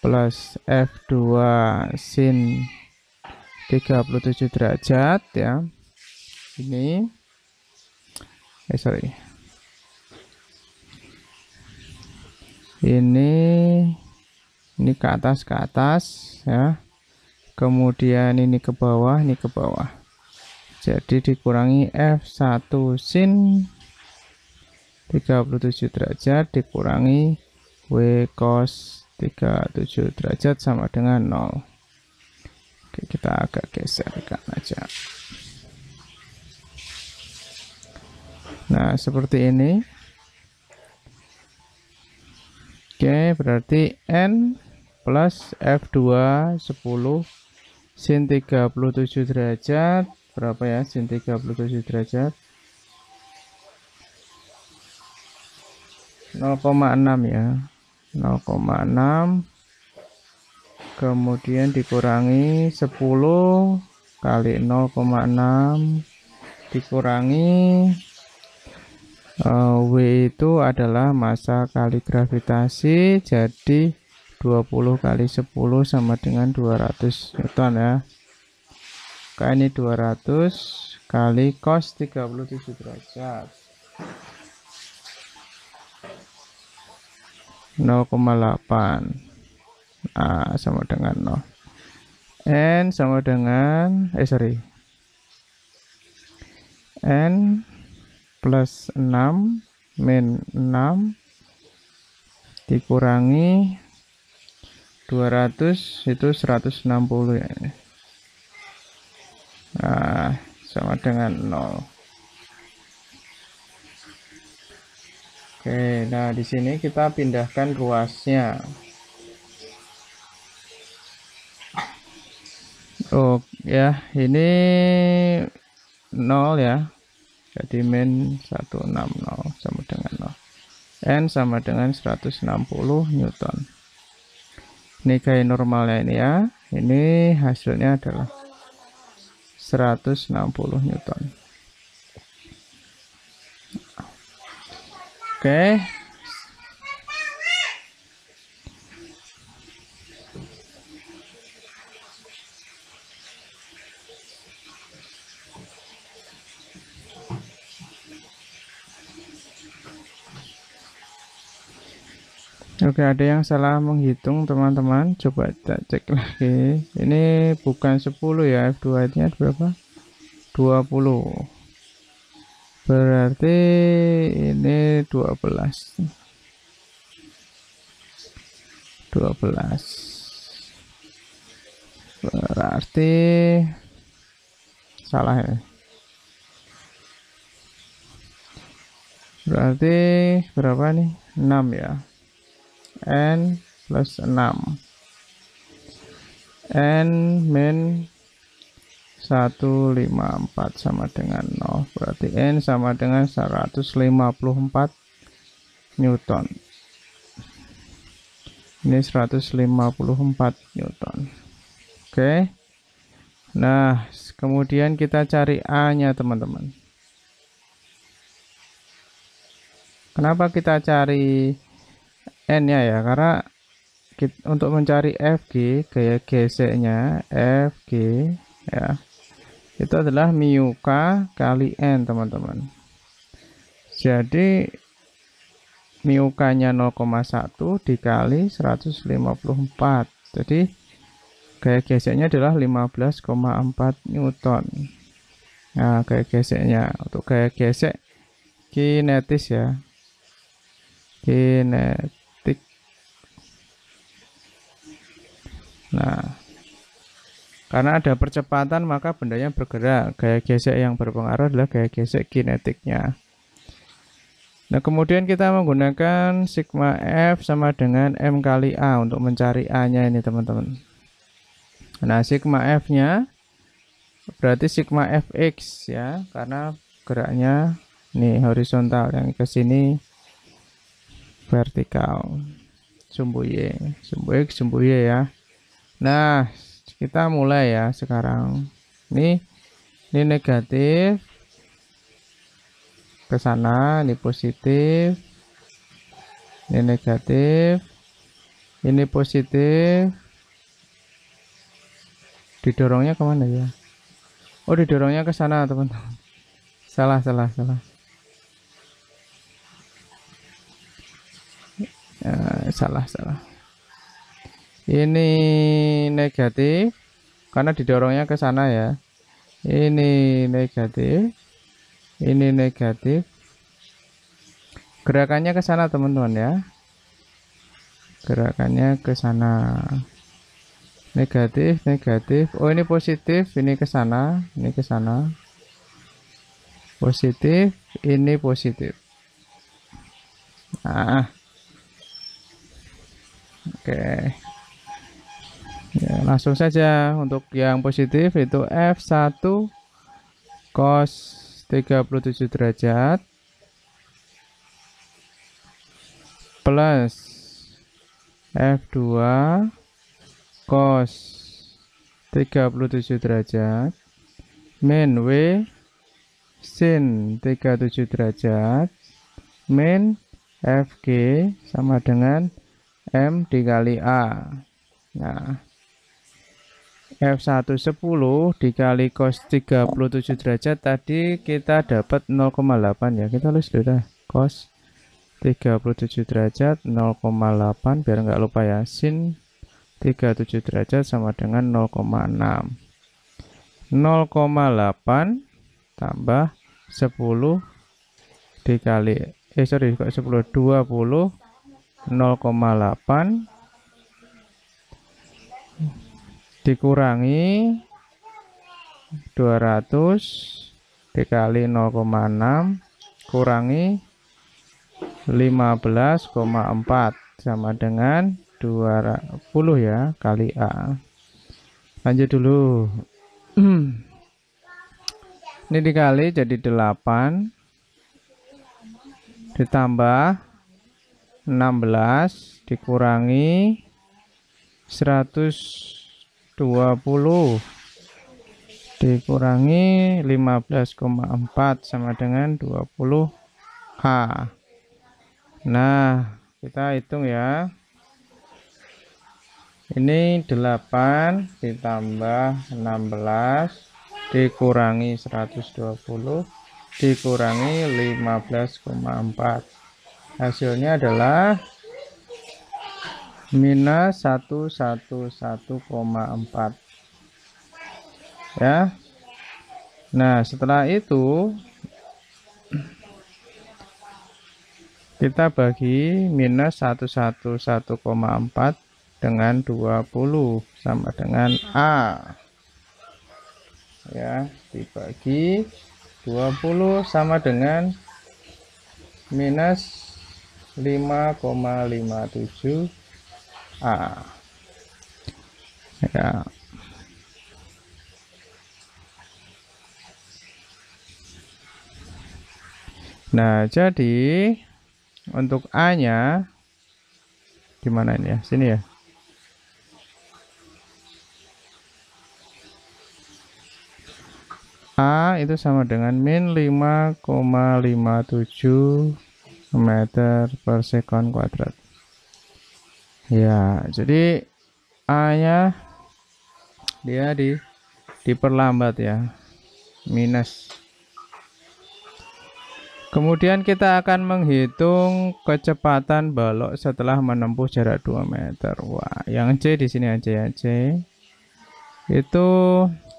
plus F2 sin 37 derajat ya ini eh sorry ini ini ke atas ke atas ya kemudian ini ke bawah ini ke bawah jadi dikurangi F1 sin 37 derajat dikurangi W cos 37 derajat sama dengan 0 Oke, kita agak geserkan aja nah seperti ini Oke, berarti N plus F2 10 sin 37 derajat. Berapa ya sin 37 derajat? 0,6 ya. 0,6 kemudian dikurangi 10 kali 0,6 dikurangi Eh, w itu adalah masa kali gravitasi jadi 20 kali 10 sama dengan 200 Newton ya Oke ini 200 kali cos 37 derajat 0,8 nah, sama dengan 0 N sama dengan eh sorry N plus 6 min 6 dikurangi 200 itu 160 ya nah sama dengan 0 Oke nah di sini kita pindahkan ruasnya Oh ya ini 0 ya jadi min 160 sama dengan 0 N sama dengan 160 Newton ini gaya normalnya ini ya ini hasilnya adalah 160 Newton oke okay. Oke, ada yang salah menghitung teman-teman. Coba kita cek lagi. Ini bukan 10 ya, F2-nya berapa? 20. Berarti ini 12. 12. Berarti salah ya. Berarti berapa nih? 6 ya n plus 6 n min 154 sama dengan 0 berarti n sama dengan 154 newton ini 154 newton oke okay. nah kemudian kita cari a nya teman-teman kenapa kita cari n-nya ya karena kita, untuk mencari fg gaya geseknya fg ya itu adalah mu k kali n teman-teman jadi mu k nya 0,1 dikali 154 jadi gaya geseknya adalah 15,4 newton nah gaya geseknya untuk gaya gesek kinetis ya kinetis Nah, karena ada percepatan maka bendanya bergerak. Gaya gesek yang berpengaruh adalah gaya gesek kinetiknya. Nah, kemudian kita menggunakan sigma F sama dengan M kali A untuk mencari A-nya ini, teman-teman. Nah, sigma F-nya berarti sigma Fx ya, karena geraknya nih horizontal yang ke sini vertikal. Sumbu Y, sumbu X, sumbu Y ya. Nah, kita mulai ya sekarang. Ini ini negatif ke sana, ini positif. Ini negatif. Ini positif. Didorongnya kemana ya? Oh, didorongnya ke sana, teman-teman. Salah, salah, salah. Eh, salah, salah ini negatif karena didorongnya ke sana ya ini negatif ini negatif gerakannya ke sana teman-teman ya gerakannya ke sana negatif negatif oh ini positif ini ke sana ini ke sana positif ini positif Ah, oke okay ya, langsung saja untuk yang positif itu F1 cos 37 derajat plus F2 cos 37 derajat min W sin 37 derajat min FG sama dengan M dikali A nah f 110 dikali cos 37 derajat tadi kita dapat 0,8 ya kita tulis dulu dah cos 37 derajat 0,8 biar nggak lupa ya sin 37 derajat sama dengan 0,6 0,8 tambah 10 dikali eh sorry 10 20 0,8 dikurangi 200 dikali 0,6 kurangi 15,4 sama dengan 20 ya kali A lanjut dulu ini dikali jadi 8 ditambah 16 dikurangi 100 20 dikurangi 15,4 sama dengan 20H nah kita hitung ya ini 8 ditambah 16 dikurangi 120 dikurangi 15,4 hasilnya adalah minus 111,4 ya Nah setelah itu kita bagi minus 111,4 dengan 20 sama dengan A ya dibagi 20 sama dengan minus 5,57 Ah, ya nah jadi untuk a nya gimana ini ya sini ya A itu sama dengan min 5,57 meter per second kuadrat Ya, jadi A-nya dia di diperlambat ya. Minus. Kemudian kita akan menghitung kecepatan balok setelah menempuh jarak 2 meter. Wah, yang C di sini aja ya, C. Itu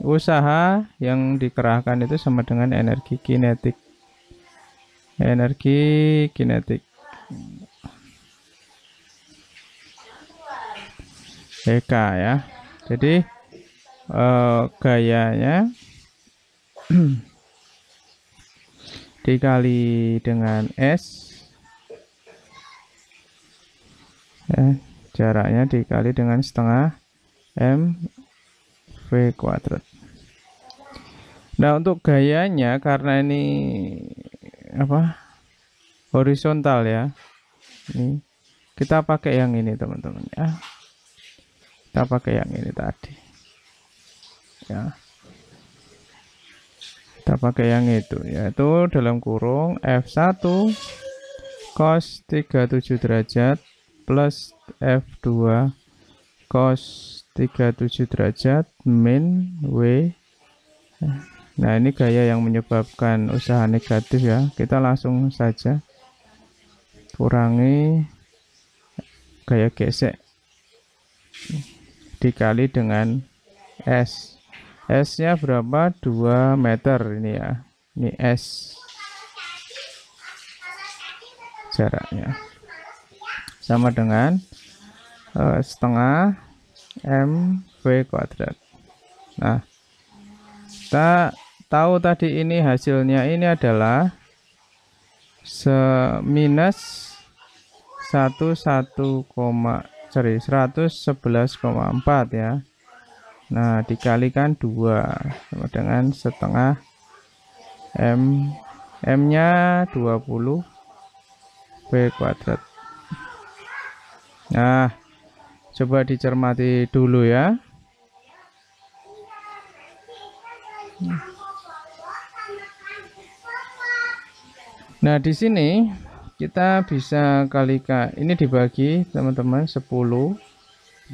usaha yang dikerahkan itu sama dengan energi kinetik. Energi kinetik. BK ya. Jadi uh, gayanya dikali dengan S eh, jaraknya dikali dengan setengah M V kuadrat nah untuk gayanya karena ini apa horizontal ya ini kita pakai yang ini teman-teman ya kita pakai yang ini tadi ya kita pakai yang itu yaitu dalam kurung F1 cos 37 derajat plus F2 cos 37 derajat min W nah ini gaya yang menyebabkan usaha negatif ya kita langsung saja kurangi gaya gesek dikali dengan S. S-nya berapa? 2 meter ini ya. Ini S jaraknya. Sama dengan uh, setengah v kuadrat. Nah, kita tahu tadi ini hasilnya ini adalah se minus sorry 111,4 ya Nah dikalikan 2 sama dengan setengah M M nya 20 B kuadrat Nah coba dicermati dulu ya Nah di sini kita bisa kalikan ini dibagi teman-teman 10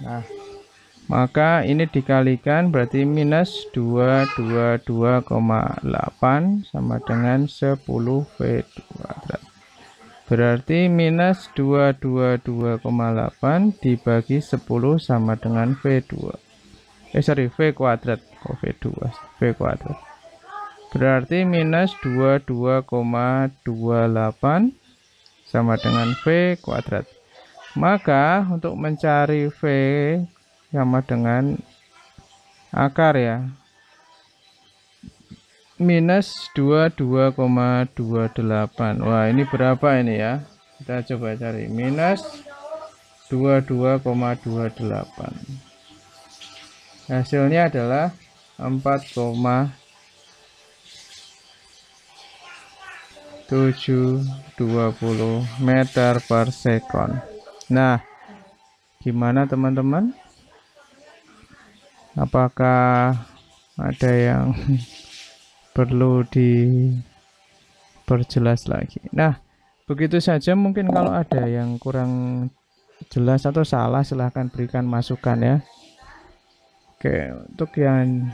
nah maka ini dikalikan berarti minus 222,8 sama dengan 10 V2 berarti minus 222,8 dibagi 10 sama dengan V2 eh sorry V kuadrat kok oh, V2 V kuadrat berarti minus 22,28 sama dengan V kuadrat. Maka untuk mencari V sama dengan akar ya. Minus 22,28. Wah ini berapa ini ya? Kita coba cari. Minus 22,28. Hasilnya adalah 720 meter per second. nah gimana teman-teman apakah ada yang perlu diperjelas lagi nah begitu saja mungkin kalau ada yang kurang jelas atau salah silahkan berikan masukan ya oke untuk yang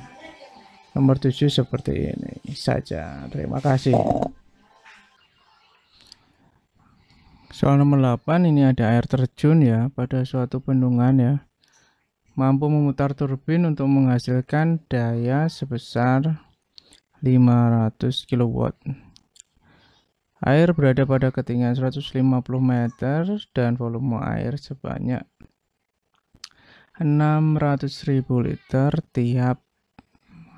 nomor 7 seperti ini saja terima kasih Soal nomor 8 ini ada air terjun ya pada suatu bendungan ya. Mampu memutar turbin untuk menghasilkan daya sebesar 500 kW. Air berada pada ketinggian 150 meter dan volume air sebanyak 600.000 liter tiap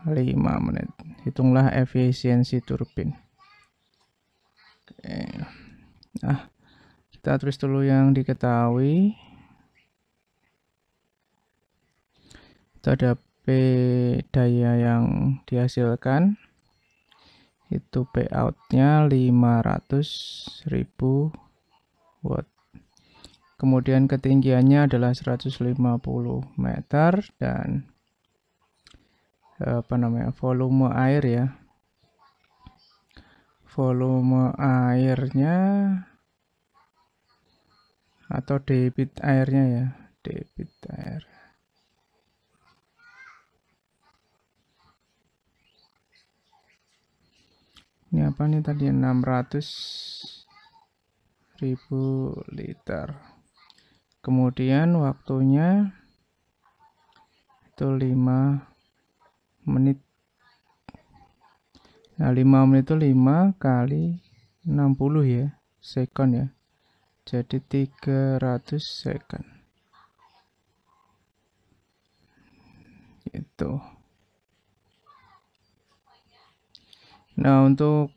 5 menit. Hitunglah efisiensi turbin. Oke. Eh, nah, kita tulis dulu yang diketahui. Itu ada P daya yang dihasilkan. Itu payoutnya 500.000 watt. Kemudian ketinggiannya adalah 150 meter dan eh, apa namanya volume air ya volume airnya atau debit airnya ya debit air ini apa nih tadi 600 ribu liter kemudian waktunya itu 5 menit nah 5 menit itu 5 kali 60 ya second ya jadi 300 second itu nah untuk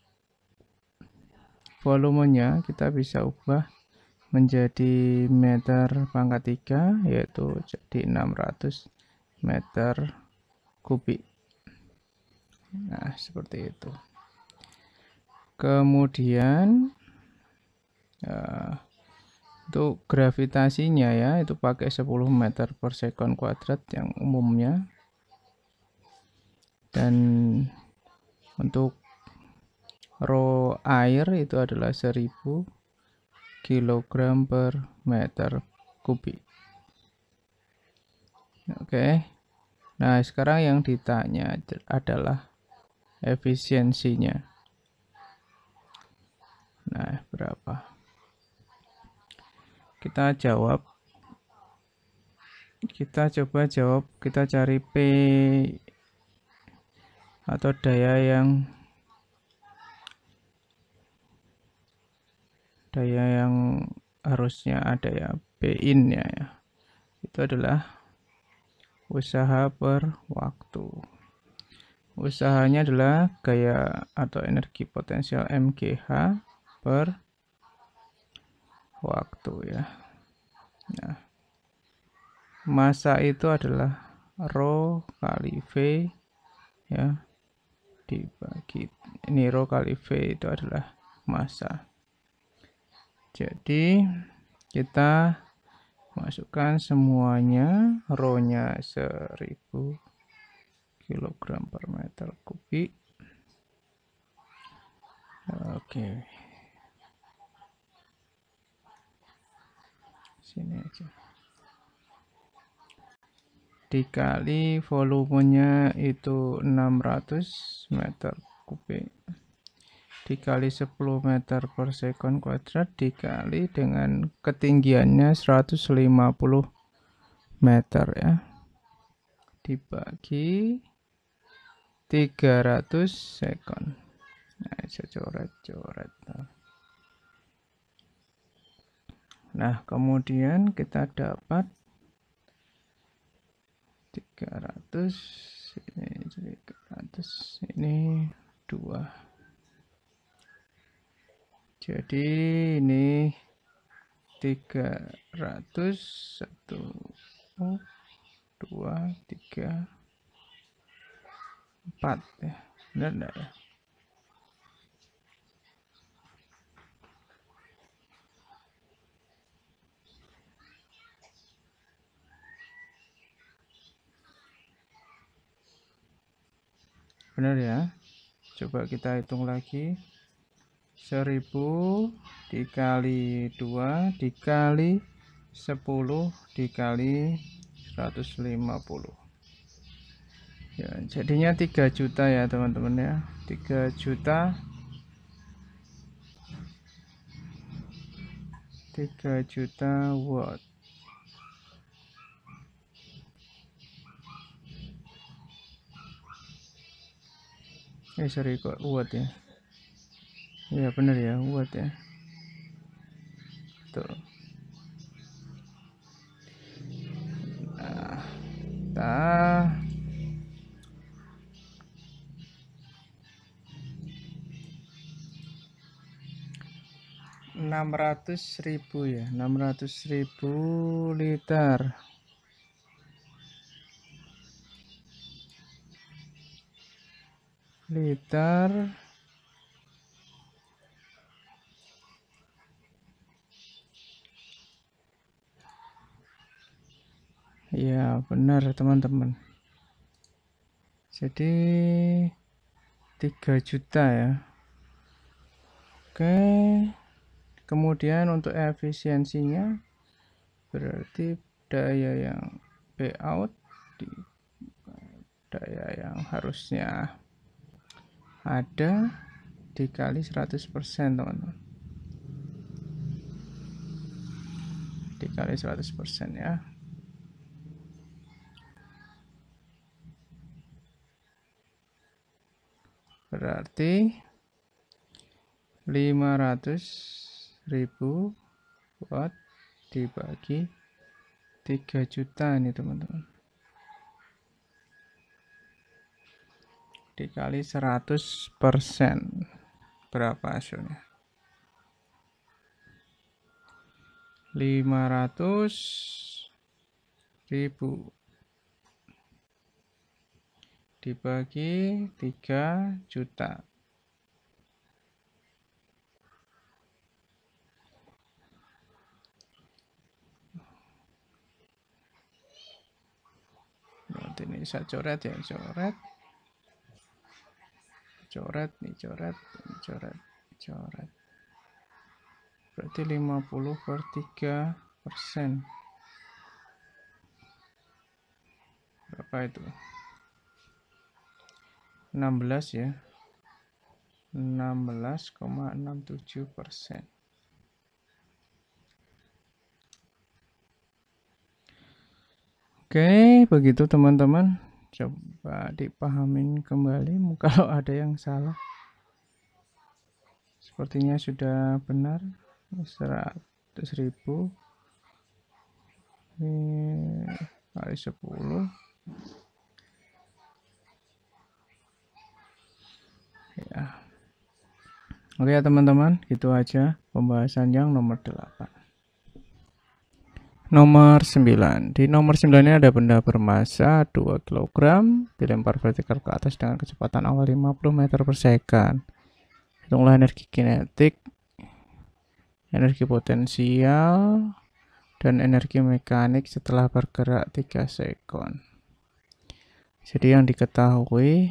volumenya kita bisa ubah menjadi meter pangkat 3 yaitu jadi 600 meter kubik nah seperti itu kemudian uh, untuk gravitasinya ya itu pakai 10 meter per second kuadrat yang umumnya dan untuk rho air itu adalah 1000 kg per meter kubik oke nah sekarang yang ditanya adalah efisiensinya nah berapa kita jawab kita coba jawab kita cari P atau daya yang daya yang harusnya ada ya P in ya, ya. itu adalah usaha per waktu usahanya adalah gaya atau energi potensial MGH per waktu ya nah masa itu adalah rho kali v ya dibagi ini rho kali v itu adalah masa jadi kita masukkan semuanya rho nya 1000 kg per meter kubik oke okay. sini aja dikali volumenya itu 600 meter kubik dikali 10 meter per second kuadrat dikali dengan ketinggiannya 150 meter ya dibagi 300 second nah saya coret-coret Nah, kemudian kita dapat 300 ini 300 ini 2. Jadi ini 300 1 2 3 4 ya. Benar enggak ya? benar ya coba kita hitung lagi 1000 dikali 2 dikali 10 dikali 150 ya jadinya 3 juta ya teman-teman ya 3 juta 3 juta watt eh sorry kok kuat ya ya bener ya kuat ya tuh nah, nah. enam ratus ribu ya enam ratus ribu liter liter ya benar teman-teman jadi 3 juta ya Oke kemudian untuk efisiensinya berarti daya yang payout daya yang harusnya ada dikali 100% teman-teman dikali 100% ya berarti 500 ribu watt dibagi 3 juta ini teman-teman dikali 100% berapa hasilnya 500 ribu dibagi 3 juta ini saya coret ya coret coret nih coret coret coret berarti 50 per 3 persen berapa itu 16 ya 16,67 persen Oke, begitu teman-teman coba dipahamin kembali kalau ada yang salah sepertinya sudah benar 100 ribu ini kali 10 ya oke ya teman-teman gitu aja pembahasan yang nomor 8 Nomor 9. Di nomor 9 ini ada benda bermassa 2 kg dilempar vertikal ke atas dengan kecepatan awal 50 meter per second. Hitunglah energi kinetik, energi potensial, dan energi mekanik setelah bergerak 3 second. Jadi yang diketahui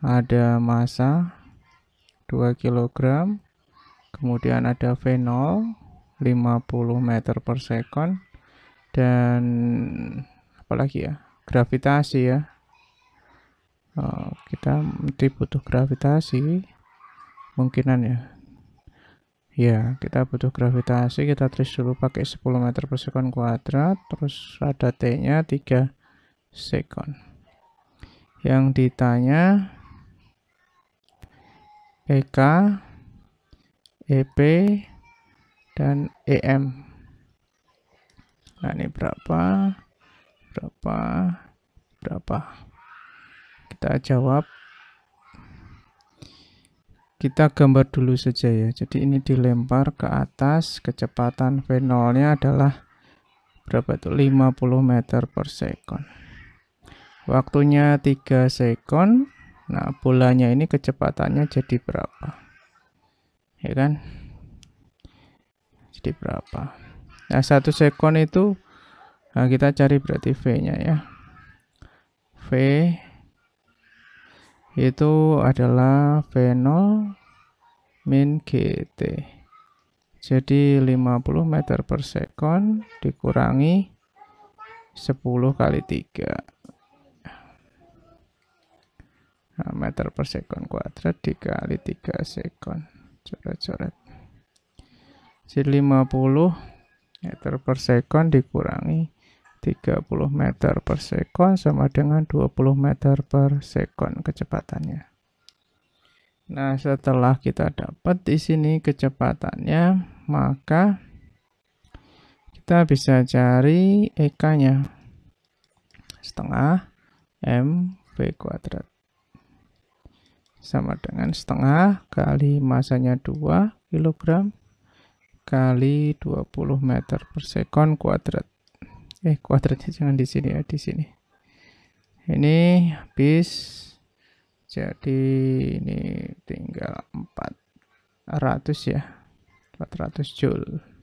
ada massa 2 kg kemudian ada V0 50 meter per second dan apalagi ya gravitasi ya oh, kita mesti butuh gravitasi mungkinan ya ya kita butuh gravitasi kita tulis dulu pakai 10 meter per second kuadrat terus ada t nya 3 second yang ditanya EK EP dan EM nah ini berapa berapa berapa kita jawab kita gambar dulu saja ya jadi ini dilempar ke atas kecepatan V0 nya adalah berapa tuh 50 meter per second waktunya 3 second nah bolanya ini kecepatannya jadi berapa ya kan jadi berapa nah satu sekon itu nah kita cari berarti V nya ya V itu adalah V0 min GT jadi 50 meter per sekon dikurangi 10 kali 3 nah, meter per sekon kuadrat dikali 3 sekon coret-coret jadi 50 meter per second dikurangi 30 meter per second sama dengan 20 meter per second kecepatannya nah setelah kita dapat di sini kecepatannya maka kita bisa cari EK nya setengah mv kuadrat sama dengan setengah kali masanya 2 kg kali 20 meter per sekon kuadrat. Eh, kuadratnya jangan di sini ya, di sini. Ini habis. Jadi ini tinggal 400 ya. 400 joule.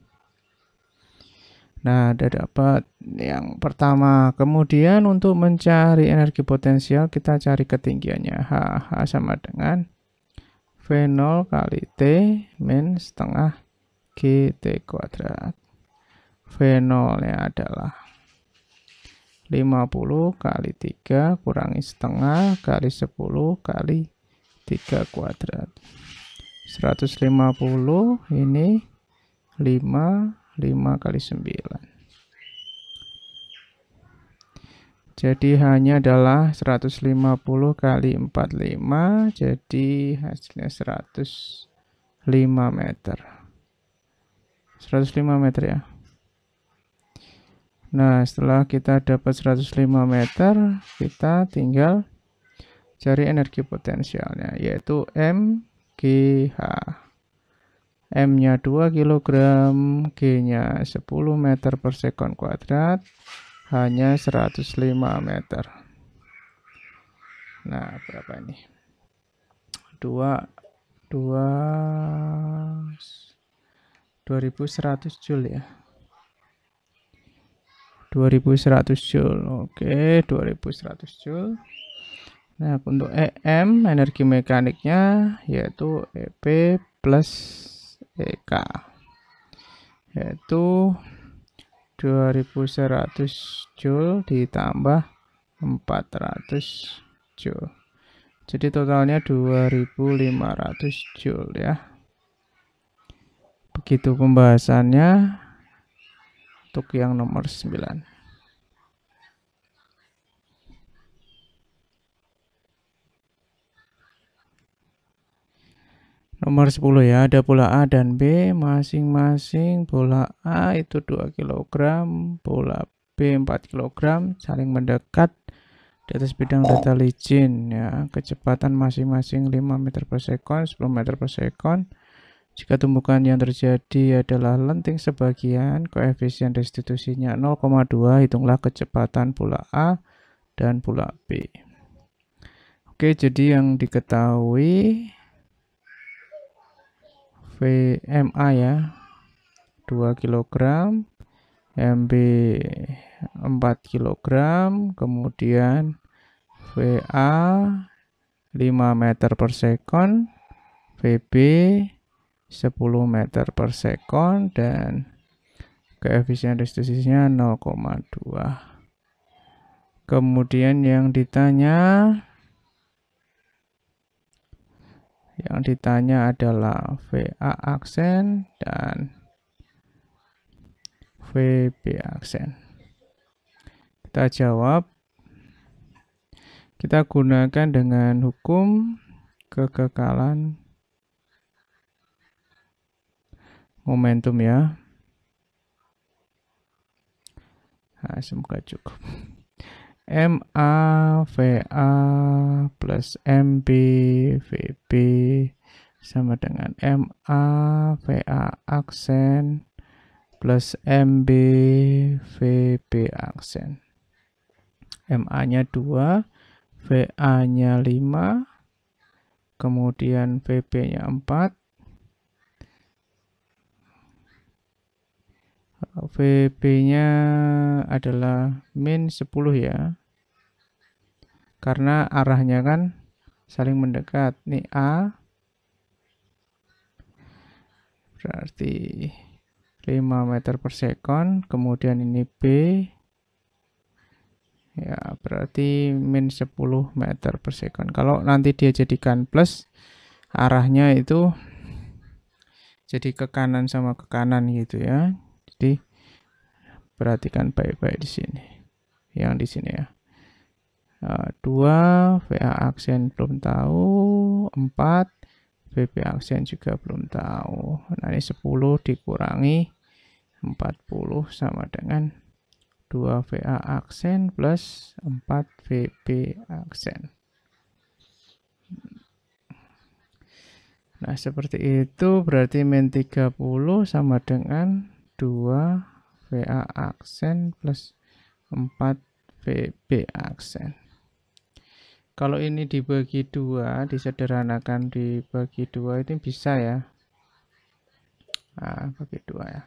Nah, ada dapat yang pertama. Kemudian untuk mencari energi potensial, kita cari ketinggiannya. H, H sama dengan V0 kali T min setengah GT kuadrat. V0-nya adalah 50 kali 3 kurangi setengah kali 10 kali 3 kuadrat. 150 ini 5 5 kali 9 jadi hanya adalah 150 kali 45 jadi hasilnya 105 meter 105 meter ya Nah setelah kita dapat 105 meter kita tinggal cari energi potensialnya yaitu MGH M-nya 2 kg, G-nya 10 meter per sekon kuadrat, H nya 105 meter. Nah, berapa ini? 2 2 2100 joule ya. 2100 joule. Oke, 2100 joule. Nah, untuk EM energi mekaniknya yaitu EP plus EK yaitu 2100 Joule ditambah 400 Joule jadi totalnya 2500 Joule ya begitu pembahasannya untuk yang nomor 9 Nomor 10 ya, ada bola A dan B, masing-masing bola A itu 2 kg, bola B 4 kg, saling mendekat di atas bidang data licin ya. Kecepatan masing-masing 5 meter per sekon, 10 meter per sekon. Jika tumbukan yang terjadi adalah lenting sebagian, koefisien restitusinya 0,2, hitunglah kecepatan bola A dan bola B. Oke, jadi yang diketahui VMA ya 2 kg MB 4 kg kemudian VA 5 meter per second VB 10 meter per second dan keefisien restitusinya 0,2 kemudian yang ditanya Yang ditanya adalah VA aksen dan VB aksen. Kita jawab. Kita gunakan dengan hukum kekekalan momentum ya. Nah, semoga cukup. M A V A plus M B V B sama dengan M A V A aksen plus M B V B aksen M A nya 2 V A nya 5 kemudian V B nya 4 VB nya adalah min 10 ya karena arahnya kan saling mendekat. nih A berarti 5 meter per second, kemudian ini B ya berarti min 10 meter per second. Kalau nanti dia jadikan plus arahnya itu jadi ke kanan sama ke kanan gitu ya. Jadi perhatikan baik-baik di sini. Yang di sini ya. 2 VA aksen belum tahu 4 VB aksen juga belum tahu nah ini 10 dikurangi 40 sama dengan 2 VA aksen plus 4 VB aksen nah seperti itu berarti min 30 sama dengan 2 VA aksen plus 4 VB aksen kalau ini dibagi dua disederhanakan dibagi dua itu bisa ya nah, bagi dua ya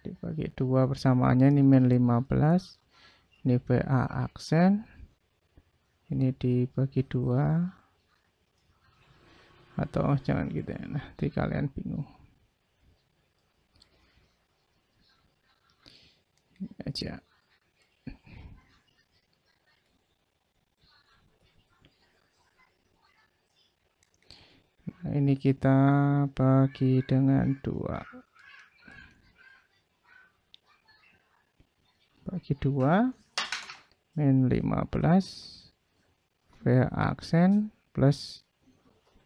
dibagi dua persamaannya ini min 15 ini BA aksen ini dibagi dua atau oh, jangan gitu ya nanti kalian bingung ini aja ini kita bagi dengan dua bagi dua min 15 V aksen plus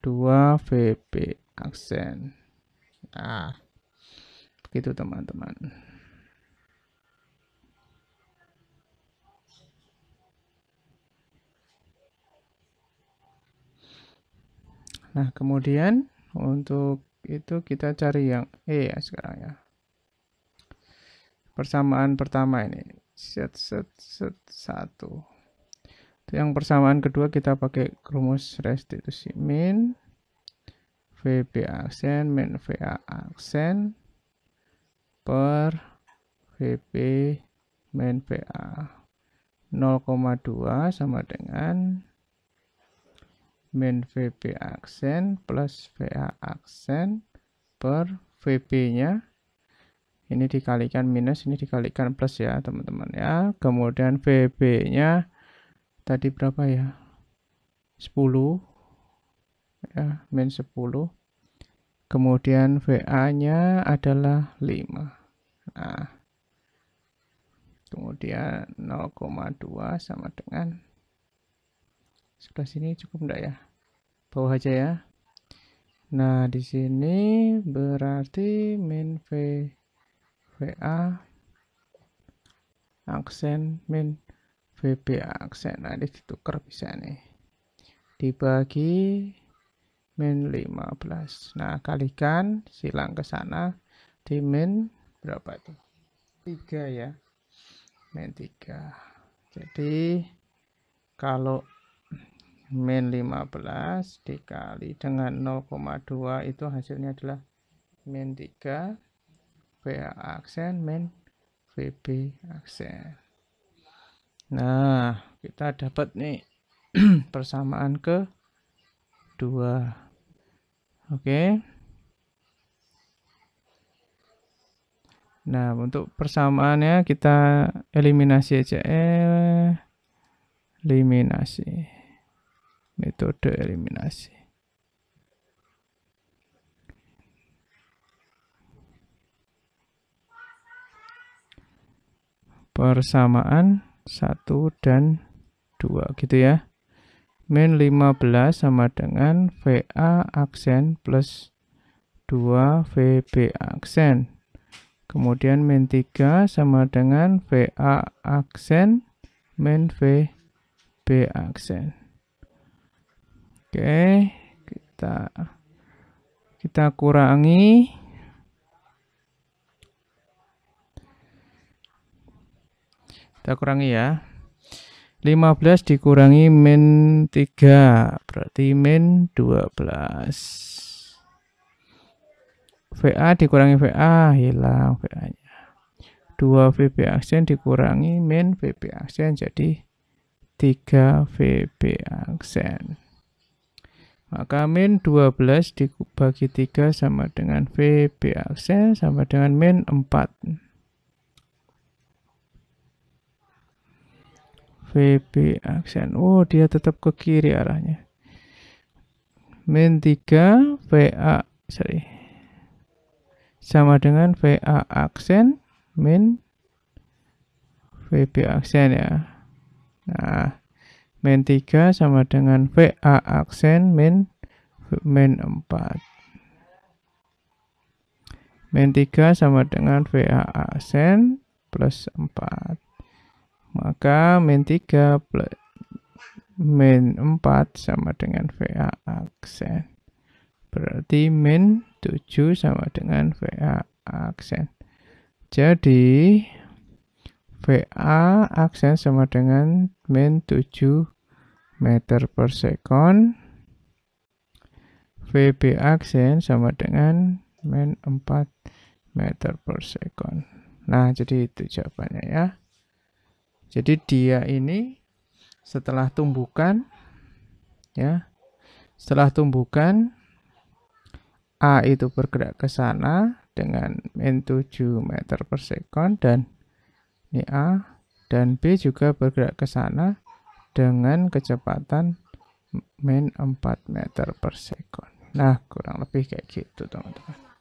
2 VB aksen nah begitu teman-teman Nah, kemudian untuk itu kita cari yang E ya sekarang ya. Persamaan pertama ini. Set, set, set, satu. Itu Yang persamaan kedua kita pakai rumus restitusi min VB aksen min VA aksen per VB min VA 0,2 sama dengan min VB aksen plus VA aksen per vb nya Ini dikalikan minus, ini dikalikan plus ya teman-teman ya. Kemudian VB-nya tadi berapa ya? 10 ya, min 10. Kemudian VA-nya adalah 5. Nah, kemudian 0,2 sama dengan sebelah sini cukup enggak ya bawah aja ya nah di sini berarti min v va aksen min vb aksen nah ini ditukar bisa nih dibagi min 15 nah kalikan silang ke sana di min berapa tuh 3 ya min 3 jadi kalau min 15 dikali dengan 0,2 itu hasilnya adalah min 3 BA aksen min VB aksen nah kita dapat nih persamaan ke 2. oke okay. Nah, untuk persamaannya kita eliminasi aja. Eliminasi metode eliminasi. Persamaan 1 dan 2 gitu ya. Min 15 sama dengan VA aksen plus 2 VB aksen. Kemudian min 3 sama dengan VA aksen min VB aksen. Oke, kita kita kurangi. Kita kurangi ya. 15 dikurangi min 3, berarti min 12. VA dikurangi VA, hilang VA-nya. 2 VB aksen dikurangi min VB aksen jadi 3 VB aksen. Maka min 12 dibagi 3 sama dengan V B aksen sama dengan min 4. B aksen. Oh, dia tetap ke kiri arahnya. Min 3 A sorry. Sama dengan V A aksen min V B aksen ya. Nah, min 3 sama dengan VA aksen min min 4 min 3 sama dengan VA aksen plus 4 maka min 3 plus min 4 sama dengan VA aksen berarti min 7 sama dengan VA aksen jadi VA aksen sama dengan min 7 meter per second. VB aksen sama dengan min 4 meter per second. Nah, jadi itu jawabannya ya. Jadi dia ini setelah tumbukan ya. Setelah tumbukan A itu bergerak ke sana dengan min 7 meter per second dan ini A dan B juga bergerak ke sana dengan kecepatan min 4 meter per sekon. Nah, kurang lebih kayak gitu, teman-teman.